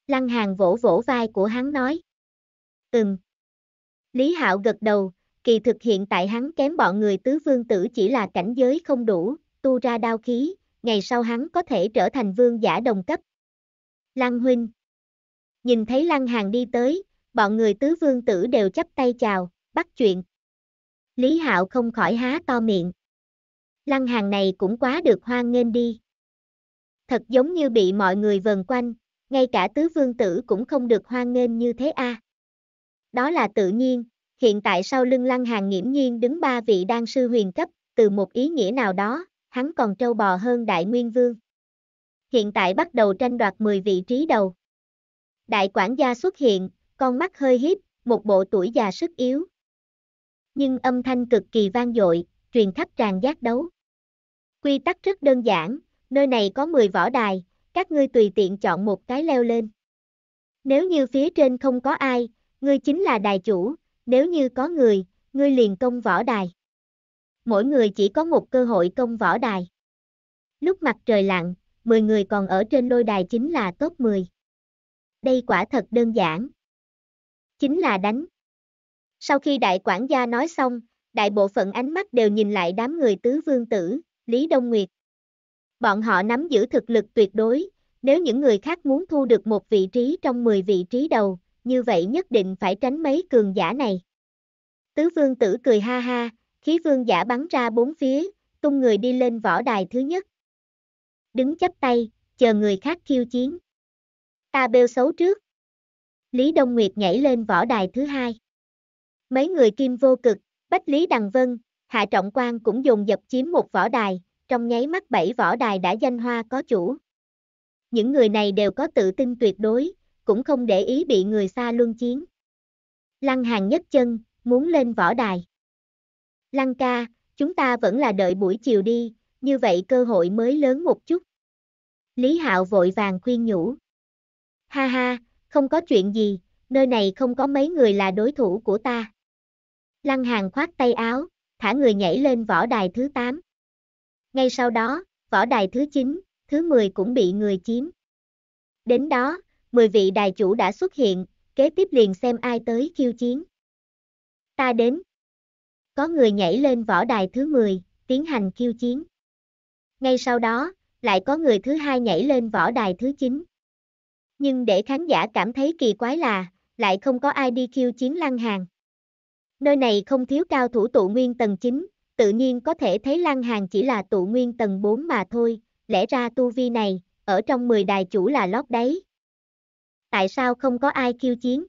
Lăng Hàng vỗ vỗ vai của hắn nói. Ừm. Lý Hạo gật đầu, kỳ thực hiện tại hắn kém bọn người tứ vương tử chỉ là cảnh giới không đủ, tu ra đao khí, ngày sau hắn có thể trở thành vương giả đồng cấp. Lăng Huynh Nhìn thấy Lăng Hàng đi tới, bọn người tứ vương tử đều chắp tay chào, bắt chuyện. Lý Hạo không khỏi há to miệng lăng hàng này cũng quá được hoan nghênh đi. Thật giống như bị mọi người vần quanh, ngay cả tứ vương tử cũng không được hoan nghênh như thế a. À. Đó là tự nhiên, hiện tại sau lưng lăng hàng nghiễm nhiên đứng ba vị đan sư huyền cấp, từ một ý nghĩa nào đó, hắn còn trâu bò hơn đại nguyên vương. Hiện tại bắt đầu tranh đoạt 10 vị trí đầu. Đại quản gia xuất hiện, con mắt hơi hiếp, một bộ tuổi già sức yếu. Nhưng âm thanh cực kỳ vang dội, truyền khắp tràn giác đấu. Quy tắc rất đơn giản, nơi này có 10 võ đài, các ngươi tùy tiện chọn một cái leo lên. Nếu như phía trên không có ai, ngươi chính là đài chủ, nếu như có người, ngươi liền công võ đài. Mỗi người chỉ có một cơ hội công võ đài. Lúc mặt trời lặn, 10 người còn ở trên lôi đài chính là top 10. Đây quả thật đơn giản. Chính là đánh. Sau khi đại quản gia nói xong, đại bộ phận ánh mắt đều nhìn lại đám người tứ vương tử, Lý Đông Nguyệt. Bọn họ nắm giữ thực lực tuyệt đối, nếu những người khác muốn thu được một vị trí trong 10 vị trí đầu, như vậy nhất định phải tránh mấy cường giả này. Tứ vương tử cười ha ha, khí vương giả bắn ra bốn phía, tung người đi lên võ đài thứ nhất. Đứng chắp tay, chờ người khác khiêu chiến. Ta bêu xấu trước. Lý Đông Nguyệt nhảy lên võ đài thứ hai. Mấy người kim vô cực, Bách Lý Đằng Vân, Hạ Trọng Quang cũng dồn dập chiếm một võ đài, trong nháy mắt bảy võ đài đã danh hoa có chủ. Những người này đều có tự tin tuyệt đối, cũng không để ý bị người xa luân chiến. Lăng hàng nhấc chân, muốn lên võ đài. Lăng ca, chúng ta vẫn là đợi buổi chiều đi, như vậy cơ hội mới lớn một chút. Lý Hạo vội vàng khuyên nhủ. Ha ha, không có chuyện gì, nơi này không có mấy người là đối thủ của ta. Lăng hàng khoát tay áo, thả người nhảy lên võ đài thứ 8. Ngay sau đó, võ đài thứ 9, thứ 10 cũng bị người chiếm. Đến đó, 10 vị đài chủ đã xuất hiện, kế tiếp liền xem ai tới khiêu chiến. Ta đến. Có người nhảy lên võ đài thứ 10, tiến hành khiêu chiến. Ngay sau đó, lại có người thứ hai nhảy lên võ đài thứ 9. Nhưng để khán giả cảm thấy kỳ quái là, lại không có ai đi khiêu chiến lăng hàng. Nơi này không thiếu cao thủ tụ nguyên tầng 9, tự nhiên có thể thấy lăng Hàng chỉ là tụ nguyên tầng 4 mà thôi, lẽ ra tu vi này, ở trong 10 đài chủ là lót đấy. Tại sao không có ai khiêu chiến?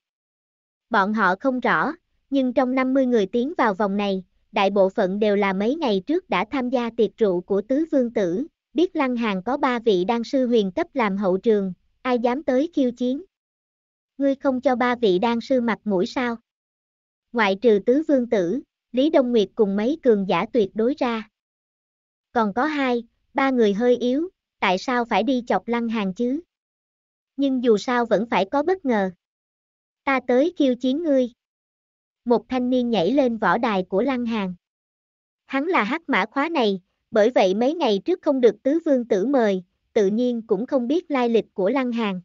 Bọn họ không rõ, nhưng trong 50 người tiến vào vòng này, đại bộ phận đều là mấy ngày trước đã tham gia tiệc rượu của tứ vương tử, biết Lăng Hàng có ba vị đan sư huyền cấp làm hậu trường, ai dám tới khiêu chiến. Ngươi không cho ba vị đan sư mặt mũi sao? ngoại trừ tứ vương tử, Lý Đông Nguyệt cùng mấy cường giả tuyệt đối ra. Còn có hai, ba người hơi yếu, tại sao phải đi chọc lăng hàng chứ? Nhưng dù sao vẫn phải có bất ngờ. Ta tới khiêu chiến ngươi. Một thanh niên nhảy lên võ đài của lăng hàng. Hắn là hắc mã khóa này, bởi vậy mấy ngày trước không được tứ vương tử mời, tự nhiên cũng không biết lai lịch của lăng hàng.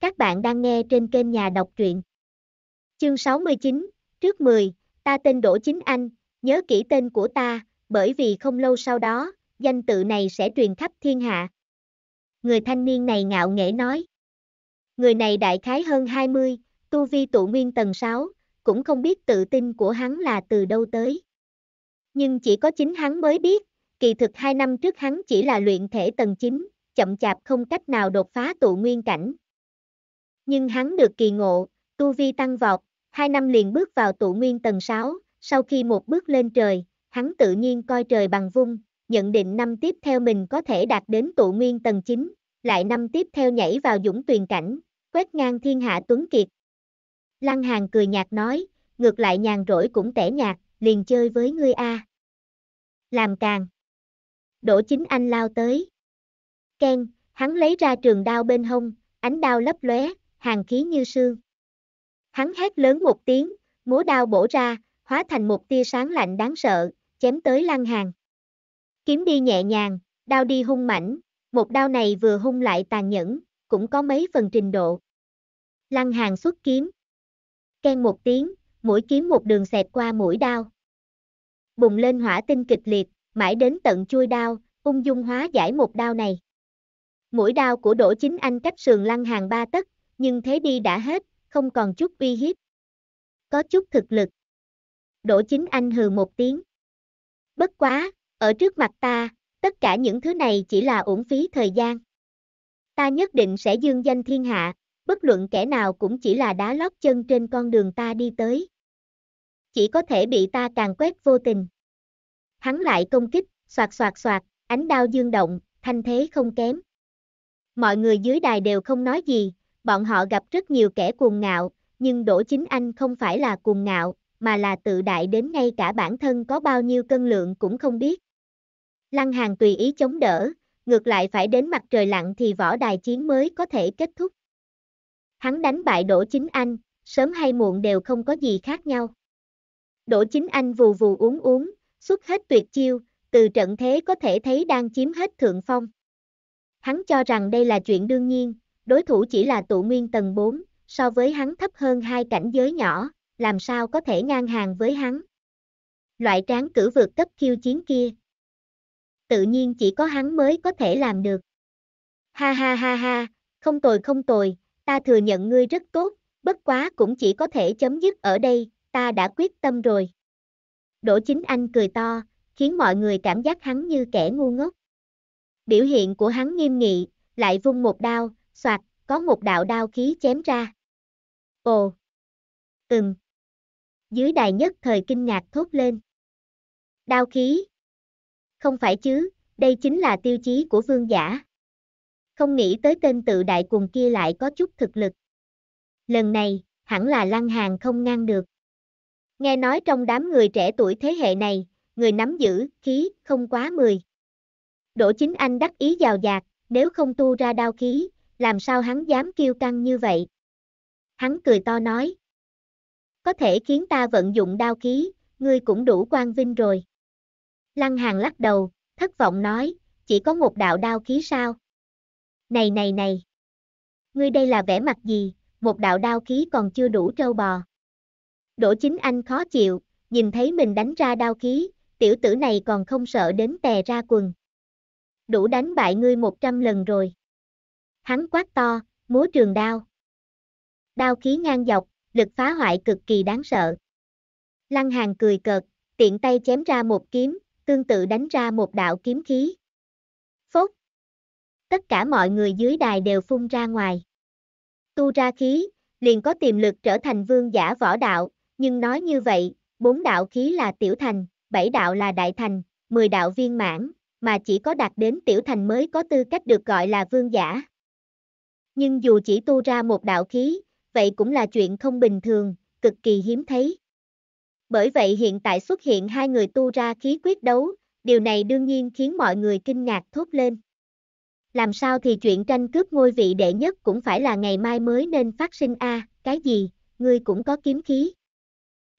Các bạn đang nghe trên kênh nhà đọc truyện. Chương 69, trước 10, ta tên Đỗ Chính Anh, nhớ kỹ tên của ta, bởi vì không lâu sau đó, danh tự này sẽ truyền khắp thiên hạ. Người thanh niên này ngạo nghễ nói. Người này đại khái hơn 20, tu vi tụ nguyên tầng 6, cũng không biết tự tin của hắn là từ đâu tới. Nhưng chỉ có chính hắn mới biết, kỳ thực 2 năm trước hắn chỉ là luyện thể tầng 9, chậm chạp không cách nào đột phá tụ nguyên cảnh. Nhưng hắn được kỳ ngộ, tu vi tăng vọt, Hai năm liền bước vào tụ nguyên tầng 6, sau khi một bước lên trời, hắn tự nhiên coi trời bằng vung, nhận định năm tiếp theo mình có thể đạt đến tụ nguyên tầng 9, lại năm tiếp theo nhảy vào dũng tuyền cảnh, quét ngang thiên hạ tuấn kiệt. Lăng Hàng cười nhạt nói, ngược lại nhàn rỗi cũng tẻ nhạt, liền chơi với ngươi a. Làm càng. Đỗ chính anh lao tới. Ken, hắn lấy ra trường đao bên hông, ánh đao lấp lóe, hàng khí như sương. Hắn hét lớn một tiếng, múa đao bổ ra, hóa thành một tia sáng lạnh đáng sợ, chém tới lăng Hàng. Kiếm đi nhẹ nhàng, đao đi hung mảnh, một đao này vừa hung lại tàn nhẫn, cũng có mấy phần trình độ. Lăng Hàng xuất kiếm. Ken một tiếng, mũi kiếm một đường xẹt qua mũi đao. Bùng lên hỏa tinh kịch liệt, mãi đến tận chui đao, ung dung hóa giải một đao này. Mũi đao của Đỗ Chính Anh cách sườn Lăng Hàng ba tấc, nhưng thế đi đã hết, không còn chút uy hiếp. Có chút thực lực. Đỗ chính anh hừ một tiếng. Bất quá, ở trước mặt ta, tất cả những thứ này chỉ là uổng phí thời gian. Ta nhất định sẽ dương danh thiên hạ, bất luận kẻ nào cũng chỉ là đá lót chân trên con đường ta đi tới. Chỉ có thể bị ta càng quét vô tình. Hắn lại công kích, soạt soạt soạt, ánh đao dương động, thanh thế không kém. Mọi người dưới đài đều không nói gì, bọn họ gặp rất nhiều kẻ cuồng ngạo, nhưng Đỗ Chính Anh không phải là cuồng ngạo, mà là tự đại đến ngay cả bản thân có bao nhiêu cân lượng cũng không biết. Lăng Hàng tùy ý chống đỡ, ngược lại phải đến mặt trời lặn thì võ đài chiến mới có thể kết thúc. Hắn đánh bại Đỗ Chính Anh, sớm hay muộn đều không có gì khác nhau. Đỗ Chính Anh vù vù uống uống, xuất hết tuyệt chiêu, từ trận thế có thể thấy đang chiếm hết thượng phong. Hắn cho rằng đây là chuyện đương nhiên, đối thủ chỉ là tụ nguyên tầng 4, so với hắn thấp hơn hai cảnh giới nhỏ, làm sao có thể ngang hàng với hắn. Loại tráng cử vượt cấp khiêu chiến kia. Tự nhiên chỉ có hắn mới có thể làm được. Ha ha ha ha, không tồi không tồi, ta thừa nhận ngươi rất tốt, bất quá cũng chỉ có thể chấm dứt ở đây, ta đã quyết tâm rồi. Đỗ chính anh cười to, khiến mọi người cảm giác hắn như kẻ ngu ngốc. Biểu hiện của hắn nghiêm nghị, lại vung một đao, soạt, có một đạo đao khí chém ra. Ồ! Từng! Dưới đài nhất thời kinh ngạc thốt lên. Đao khí! Không phải chứ, đây chính là tiêu chí của vương giả. Không nghĩ tới tên tự đại cùng kia lại có chút thực lực. Lần này, hẳn là lăng hàng không ngăn được. Nghe nói trong đám người trẻ tuổi thế hệ này, người nắm giữ, khí, không quá 10. Đỗ chính anh đắc ý giàu dạt, nếu không tu ra đao khí, làm sao hắn dám kêu căng như vậy? Hắn cười to nói. Có thể khiến ta vận dụng đao khí, ngươi cũng đủ quan vinh rồi. Lăng Hàng lắc đầu, thất vọng nói, chỉ có một đạo đao khí sao? Này này này! Ngươi đây là vẻ mặt gì, một đạo đao khí còn chưa đủ trâu bò. Đỗ chính anh khó chịu, nhìn thấy mình đánh ra đao khí, tiểu tử này còn không sợ đến tè ra quần. Đủ đánh bại ngươi 100 lần rồi hắn quát to, múa trường đao. Đao khí ngang dọc, lực phá hoại cực kỳ đáng sợ. Lăng Hàn cười cợt, tiện tay chém ra một kiếm, tương tự đánh ra một đạo kiếm khí. Phốt! Tất cả mọi người dưới đài đều phun ra ngoài. Tu ra khí, liền có tiềm lực trở thành vương giả võ đạo, nhưng nói như vậy, bốn đạo khí là tiểu thành, bảy đạo là đại thành, mười đạo viên mãn, mà chỉ có đạt đến tiểu thành mới có tư cách được gọi là vương giả. Nhưng dù chỉ tu ra một đạo khí, vậy cũng là chuyện không bình thường, cực kỳ hiếm thấy. Bởi vậy hiện tại xuất hiện hai người tu ra khí quyết đấu, điều này đương nhiên khiến mọi người kinh ngạc thốt lên. Làm sao thì chuyện tranh cướp ngôi vị đệ nhất cũng phải là ngày mai mới nên phát sinh a, cái gì, ngươi cũng có kiếm khí.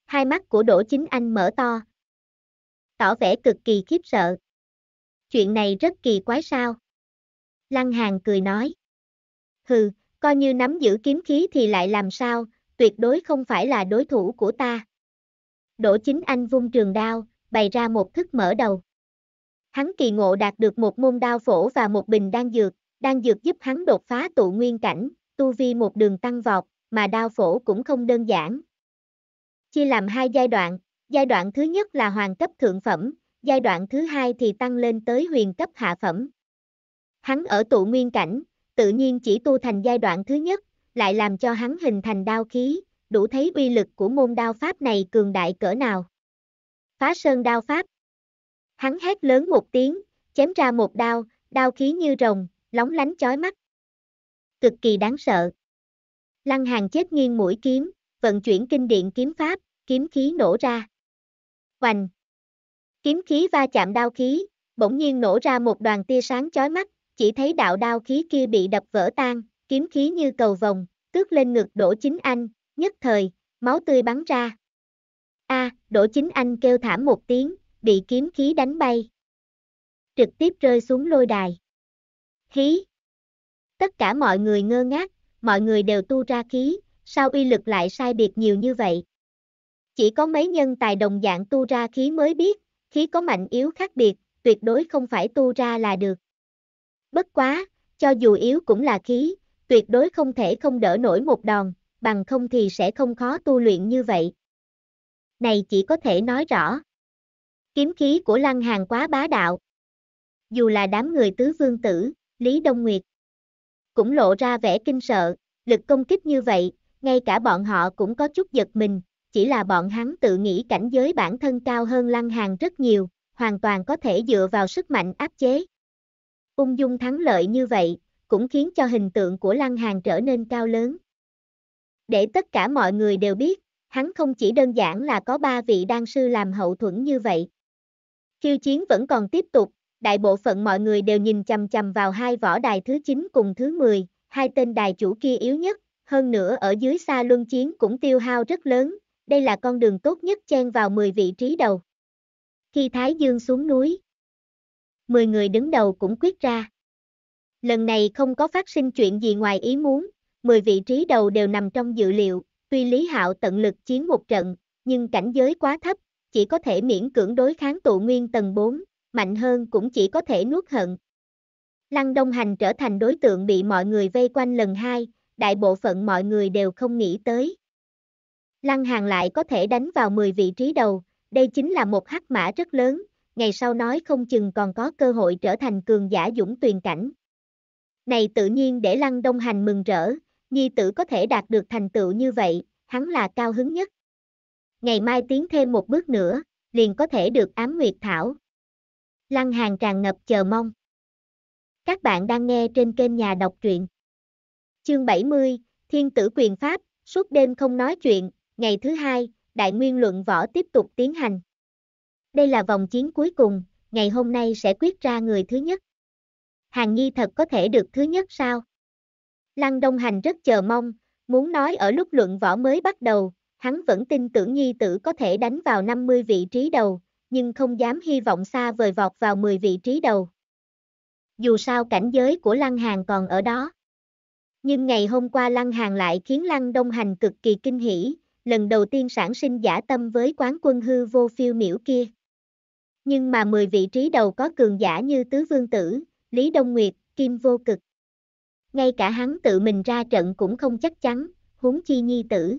Hai mắt của Đỗ Chính Anh mở to. Tỏ vẻ cực kỳ khiếp sợ. Chuyện này rất kỳ quái sao. Lăng Hàng cười nói hừ, coi như nắm giữ kiếm khí thì lại làm sao, tuyệt đối không phải là đối thủ của ta. Đỗ chính anh vung trường đao, bày ra một thức mở đầu. Hắn kỳ ngộ đạt được một môn đao phổ và một bình đan dược, đan dược giúp hắn đột phá tụ nguyên cảnh, tu vi một đường tăng vọt, mà đao phổ cũng không đơn giản. Chia làm hai giai đoạn, giai đoạn thứ nhất là hoàng cấp thượng phẩm, giai đoạn thứ hai thì tăng lên tới huyền cấp hạ phẩm. Hắn ở tụ nguyên cảnh, tự nhiên chỉ tu thành giai đoạn thứ nhất, lại làm cho hắn hình thành đao khí, đủ thấy uy lực của môn đao pháp này cường đại cỡ nào. Phá sơn đao pháp Hắn hét lớn một tiếng, chém ra một đao, đao khí như rồng, lóng lánh chói mắt. Cực kỳ đáng sợ. Lăng hàng chết nghiêng mũi kiếm, vận chuyển kinh điện kiếm pháp, kiếm khí nổ ra. Hoành! Kiếm khí va chạm đao khí, bỗng nhiên nổ ra một đoàn tia sáng chói mắt, chỉ thấy đạo đao khí kia bị đập vỡ tan, kiếm khí như cầu vòng, tước lên ngực đổ chính anh, nhất thời, máu tươi bắn ra. A, à, đổ chính anh kêu thảm một tiếng, bị kiếm khí đánh bay. Trực tiếp rơi xuống lôi đài. Khí. Tất cả mọi người ngơ ngác, mọi người đều tu ra khí, sao uy lực lại sai biệt nhiều như vậy? Chỉ có mấy nhân tài đồng dạng tu ra khí mới biết, khí có mạnh yếu khác biệt, tuyệt đối không phải tu ra là được. Bất quá, cho dù yếu cũng là khí, tuyệt đối không thể không đỡ nổi một đòn, bằng không thì sẽ không khó tu luyện như vậy. Này chỉ có thể nói rõ. Kiếm khí của Lăng Hàng quá bá đạo. Dù là đám người tứ vương tử, Lý Đông Nguyệt, cũng lộ ra vẻ kinh sợ, lực công kích như vậy, ngay cả bọn họ cũng có chút giật mình, chỉ là bọn hắn tự nghĩ cảnh giới bản thân cao hơn Lăng Hàng rất nhiều, hoàn toàn có thể dựa vào sức mạnh áp chế. Ung dung thắng lợi như vậy, cũng khiến cho hình tượng của Lăng Hàn trở nên cao lớn. Để tất cả mọi người đều biết, hắn không chỉ đơn giản là có ba vị đan sư làm hậu thuẫn như vậy. Khiêu chiến vẫn còn tiếp tục, đại bộ phận mọi người đều nhìn chằm chằm vào hai võ đài thứ 9 cùng thứ 10, hai tên đài chủ kia yếu nhất, hơn nữa ở dưới xa luân chiến cũng tiêu hao rất lớn, đây là con đường tốt nhất chen vào 10 vị trí đầu. Khi Thái Dương xuống núi, 10 người đứng đầu cũng quyết ra. Lần này không có phát sinh chuyện gì ngoài ý muốn, 10 vị trí đầu đều nằm trong dự liệu, tuy Lý Hạo tận lực chiến một trận, nhưng cảnh giới quá thấp, chỉ có thể miễn cưỡng đối kháng tụ nguyên tầng 4, mạnh hơn cũng chỉ có thể nuốt hận. Lăng Đông Hành trở thành đối tượng bị mọi người vây quanh lần hai, đại bộ phận mọi người đều không nghĩ tới. Lăng Hàng lại có thể đánh vào 10 vị trí đầu, đây chính là một hắc mã rất lớn, ngày sau nói không chừng còn có cơ hội trở thành cường giả dũng tuyền cảnh. Này tự nhiên để Lăng Đông Hành mừng rỡ, nhi tử có thể đạt được thành tựu như vậy, hắn là cao hứng nhất. Ngày mai tiến thêm một bước nữa, liền có thể được ám nguyệt thảo. Lăng Hàng tràn ngập chờ mong. Các bạn đang nghe trên kênh Nhà Đọc Truyện. Chương 70, Thiên tử quyền pháp, suốt đêm không nói chuyện, ngày thứ hai, Đại Nguyên Luận Võ tiếp tục tiến hành. Đây là vòng chiến cuối cùng, ngày hôm nay sẽ quyết ra người thứ nhất. Hàng Nhi thật có thể được thứ nhất sao? Lăng Đông Hành rất chờ mong, muốn nói ở lúc luận võ mới bắt đầu, hắn vẫn tin tưởng Nhi tử có thể đánh vào 50 vị trí đầu, nhưng không dám hy vọng xa vời vọt vào 10 vị trí đầu. Dù sao cảnh giới của Lăng Hàng còn ở đó. Nhưng ngày hôm qua Lăng Hàng lại khiến Lăng Đông Hành cực kỳ kinh hỉ, lần đầu tiên sản sinh giả tâm với quán quân hư vô phiêu miểu kia. Nhưng mà 10 vị trí đầu có cường giả như Tứ Vương Tử, Lý Đông Nguyệt, Kim Vô Cực. Ngay cả hắn tự mình ra trận cũng không chắc chắn, huống chi nhi tử.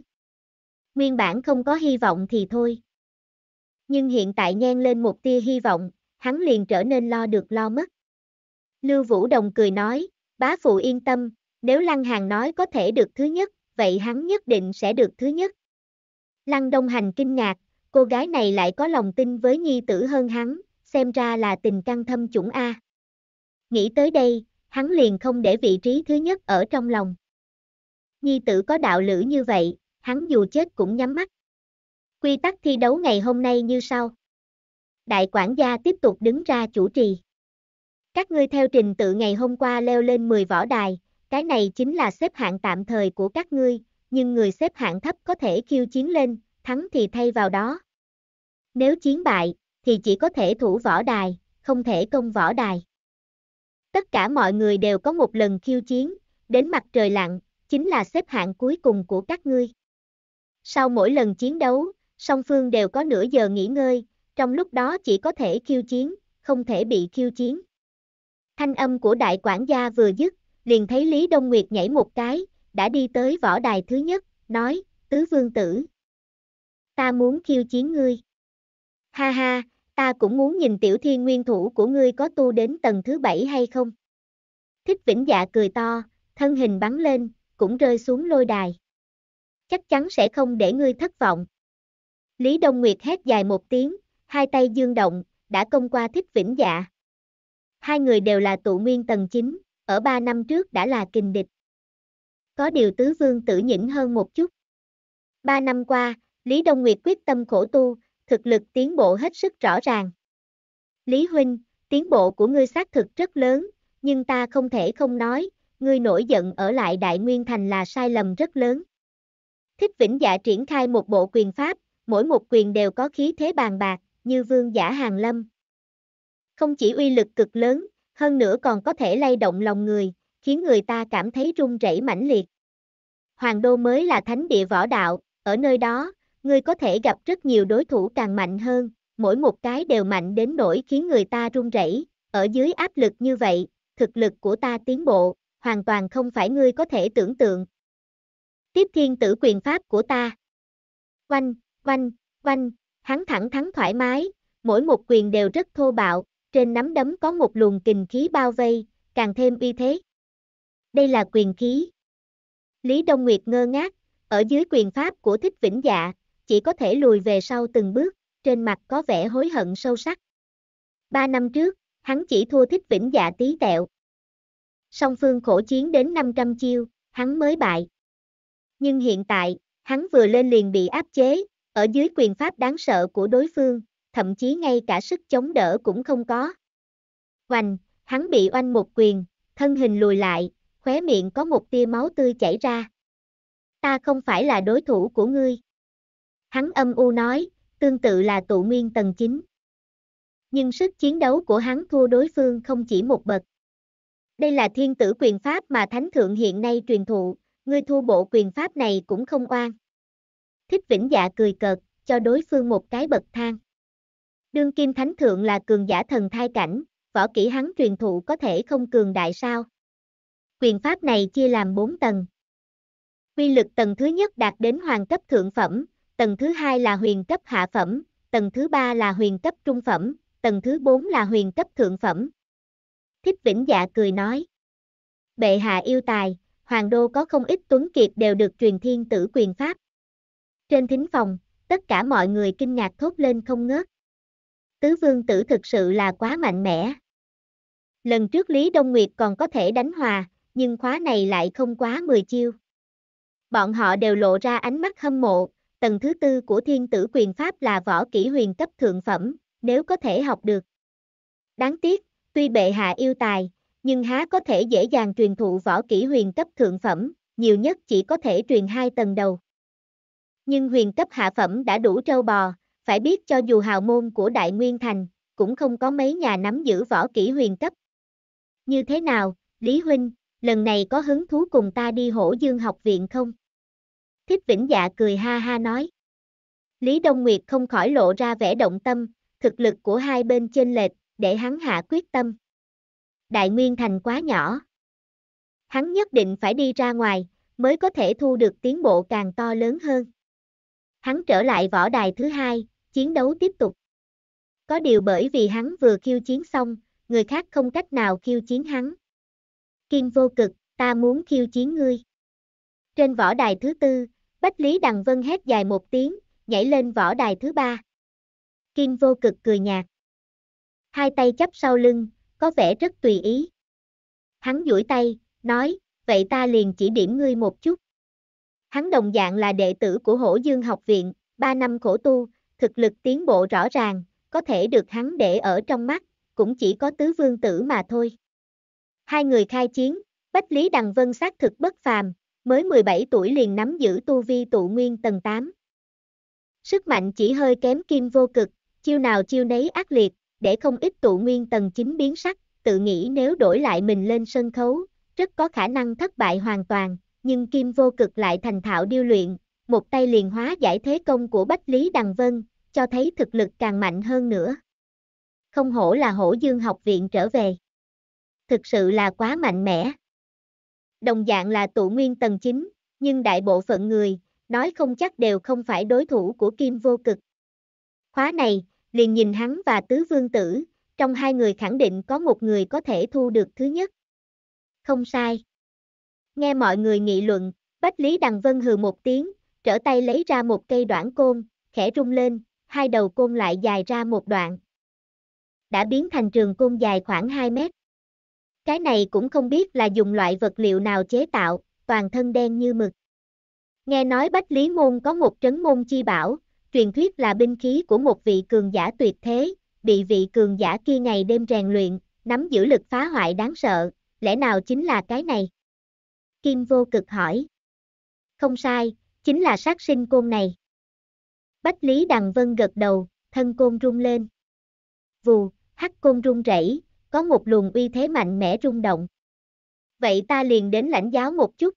Nguyên bản không có hy vọng thì thôi. Nhưng hiện tại nhen lên một tia hy vọng, hắn liền trở nên lo được lo mất. Lưu Vũ Đồng cười nói, bá phụ yên tâm, nếu Lăng Hàng nói có thể được thứ nhất, vậy hắn nhất định sẽ được thứ nhất. Lăng Đông Hành kinh ngạc, Cô gái này lại có lòng tin với nhi tử hơn hắn, xem ra là tình căng thâm chủng A. Nghĩ tới đây, hắn liền không để vị trí thứ nhất ở trong lòng. Nhi tử có đạo lữ như vậy, hắn dù chết cũng nhắm mắt. Quy tắc thi đấu ngày hôm nay như sau. Đại quản gia tiếp tục đứng ra chủ trì. Các ngươi theo trình tự ngày hôm qua leo lên 10 võ đài, cái này chính là xếp hạng tạm thời của các ngươi, nhưng người xếp hạng thấp có thể khiêu chiến lên, thắng thì thay vào đó. Nếu chiến bại, thì chỉ có thể thủ võ đài, không thể công võ đài. Tất cả mọi người đều có một lần khiêu chiến, đến mặt trời lặn, chính là xếp hạng cuối cùng của các ngươi. Sau mỗi lần chiến đấu, song phương đều có nửa giờ nghỉ ngơi, trong lúc đó chỉ có thể khiêu chiến, không thể bị khiêu chiến. Thanh âm của đại quản gia vừa dứt, liền thấy Lý Đông Nguyệt nhảy một cái, đã đi tới võ đài thứ nhất, nói, tứ vương tử, ta muốn khiêu chiến ngươi. Ha ha, ta cũng muốn nhìn tiểu thiên nguyên thủ của ngươi có tu đến tầng thứ bảy hay không. Thích vĩnh dạ cười to, thân hình bắn lên, cũng rơi xuống lôi đài. Chắc chắn sẽ không để ngươi thất vọng. Lý Đông Nguyệt hét dài một tiếng, hai tay dương động, đã công qua thích vĩnh dạ. Hai người đều là tụ nguyên tầng 9, ở ba năm trước đã là kình địch. Có điều tứ vương tử nhỉnh hơn một chút. Ba năm qua, Lý Đông Nguyệt quyết tâm khổ tu, thực lực tiến bộ hết sức rõ ràng. Lý Huynh, tiến bộ của ngươi xác thực rất lớn, nhưng ta không thể không nói, ngươi nổi giận ở lại Đại Nguyên Thành là sai lầm rất lớn. Thích Vĩnh Dạ triển khai một bộ quyền pháp, mỗi một quyền đều có khí thế bàn bạc, như vương giả hàng lâm. Không chỉ uy lực cực lớn, hơn nữa còn có thể lay động lòng người, khiến người ta cảm thấy run rẩy mãnh liệt. Hoàng đô mới là thánh địa võ đạo, ở nơi đó, ngươi có thể gặp rất nhiều đối thủ càng mạnh hơn, mỗi một cái đều mạnh đến nỗi khiến người ta run rẩy, ở dưới áp lực như vậy, thực lực của ta tiến bộ, hoàn toàn không phải ngươi có thể tưởng tượng. Tiếp thiên tử quyền pháp của ta. quanh, quanh, quanh, hắn thẳng thắng thoải mái, mỗi một quyền đều rất thô bạo, trên nắm đấm có một luồng kình khí bao vây, càng thêm uy thế. Đây là quyền khí. Lý Đông Nguyệt ngơ ngác, ở dưới quyền pháp của Thích Vĩnh Dạ, chỉ có thể lùi về sau từng bước, trên mặt có vẻ hối hận sâu sắc. Ba năm trước, hắn chỉ thua thích vĩnh dạ tí tẹo. Song phương khổ chiến đến 500 chiêu, hắn mới bại. Nhưng hiện tại, hắn vừa lên liền bị áp chế, ở dưới quyền pháp đáng sợ của đối phương, thậm chí ngay cả sức chống đỡ cũng không có. Oanh, hắn bị oanh một quyền, thân hình lùi lại, khóe miệng có một tia máu tươi chảy ra. Ta không phải là đối thủ của ngươi. Hắn âm u nói, tương tự là tụ nguyên tầng 9. Nhưng sức chiến đấu của hắn thua đối phương không chỉ một bậc. Đây là thiên tử quyền pháp mà Thánh Thượng hiện nay truyền thụ, ngươi thua bộ quyền pháp này cũng không oan. Thích Vĩnh Dạ cười cợt, cho đối phương một cái bậc thang. Đương kim Thánh Thượng là cường giả thần thai cảnh, võ kỹ hắn truyền thụ có thể không cường đại sao. Quyền pháp này chia làm 4 tầng. Quy lực tầng thứ nhất đạt đến hoàng cấp thượng phẩm, tầng thứ hai là huyền cấp hạ phẩm, tầng thứ ba là huyền cấp trung phẩm, tầng thứ bốn là huyền cấp thượng phẩm. Thích Vĩnh Dạ cười nói. Bệ hạ yêu tài, hoàng đô có không ít tuấn kiệt đều được truyền thiên tử quyền pháp. Trên thính phòng, tất cả mọi người kinh ngạc thốt lên không ngớt. Tứ vương tử thực sự là quá mạnh mẽ. Lần trước Lý Đông Nguyệt còn có thể đánh hòa, nhưng khóa này lại không quá 10 chiêu. Bọn họ đều lộ ra ánh mắt hâm mộ, Tầng thứ tư của thiên tử quyền pháp là võ kỹ huyền cấp thượng phẩm, nếu có thể học được. Đáng tiếc, tuy bệ hạ yêu tài, nhưng há có thể dễ dàng truyền thụ võ kỹ huyền cấp thượng phẩm, nhiều nhất chỉ có thể truyền hai tầng đầu. Nhưng huyền cấp hạ phẩm đã đủ trâu bò, phải biết cho dù hào môn của Đại Nguyên Thành, cũng không có mấy nhà nắm giữ võ kỹ huyền cấp. Như thế nào, Lý Huynh, lần này có hứng thú cùng ta đi hổ dương học viện không? Thích Vĩnh Dạ cười ha ha nói. Lý Đông Nguyệt không khỏi lộ ra vẻ động tâm, thực lực của hai bên chênh lệch, để hắn hạ quyết tâm. Đại Nguyên Thành quá nhỏ. Hắn nhất định phải đi ra ngoài, mới có thể thu được tiến bộ càng to lớn hơn. Hắn trở lại võ đài thứ hai, chiến đấu tiếp tục. Có điều bởi vì hắn vừa khiêu chiến xong, người khác không cách nào khiêu chiến hắn. Kim vô cực, ta muốn khiêu chiến ngươi. Trên võ đài thứ tư, Bách Lý Đằng Vân hét dài một tiếng, nhảy lên võ đài thứ ba. Kim vô cực cười nhạt. Hai tay chắp sau lưng, có vẻ rất tùy ý. Hắn duỗi tay, nói, vậy ta liền chỉ điểm ngươi một chút. Hắn đồng dạng là đệ tử của Hổ Dương học viện, ba năm khổ tu, thực lực tiến bộ rõ ràng, có thể được hắn để ở trong mắt, cũng chỉ có tứ vương tử mà thôi. Hai người khai chiến, Bách Lý Đằng Vân xác thực bất phàm, mới 17 tuổi liền nắm giữ tu vi tụ nguyên tầng 8. Sức mạnh chỉ hơi kém kim vô cực, chiêu nào chiêu nấy ác liệt, để không ít tụ nguyên tầng 9 biến sắc, tự nghĩ nếu đổi lại mình lên sân khấu, rất có khả năng thất bại hoàn toàn, nhưng kim vô cực lại thành thạo điêu luyện, một tay liền hóa giải thế công của Bách Lý Đằng Vân, cho thấy thực lực càng mạnh hơn nữa. Không hổ là hổ dương học viện trở về. Thực sự là quá mạnh mẽ đồng dạng là tụ nguyên tầng 9, nhưng đại bộ phận người, nói không chắc đều không phải đối thủ của Kim Vô Cực. Khóa này, liền nhìn hắn và Tứ Vương Tử, trong hai người khẳng định có một người có thể thu được thứ nhất. Không sai. Nghe mọi người nghị luận, Bách Lý Đằng Vân hừ một tiếng, trở tay lấy ra một cây đoạn côn, khẽ rung lên, hai đầu côn lại dài ra một đoạn. Đã biến thành trường côn dài khoảng 2 mét. Cái này cũng không biết là dùng loại vật liệu nào chế tạo, toàn thân đen như mực. Nghe nói Bách Lý Môn có một trấn môn chi bảo, truyền thuyết là binh khí của một vị cường giả tuyệt thế, bị vị cường giả kia ngày đêm rèn luyện, nắm giữ lực phá hoại đáng sợ, lẽ nào chính là cái này? Kim vô cực hỏi. Không sai, chính là sát sinh côn này. Bách Lý Đằng Vân gật đầu, thân côn rung lên. Vù, hắc côn rung rẩy, có một luồng uy thế mạnh mẽ rung động. Vậy ta liền đến lãnh giáo một chút.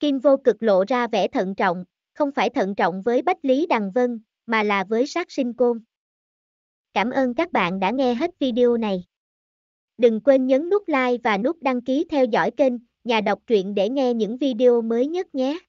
Kim vô cực lộ ra vẻ thận trọng, không phải thận trọng với Bách Lý Đằng Vân, mà là với sát sinh côn. Cảm ơn các bạn đã nghe hết video này. Đừng quên nhấn nút like và nút đăng ký theo dõi kênh, nhà đọc truyện để nghe những video mới nhất nhé.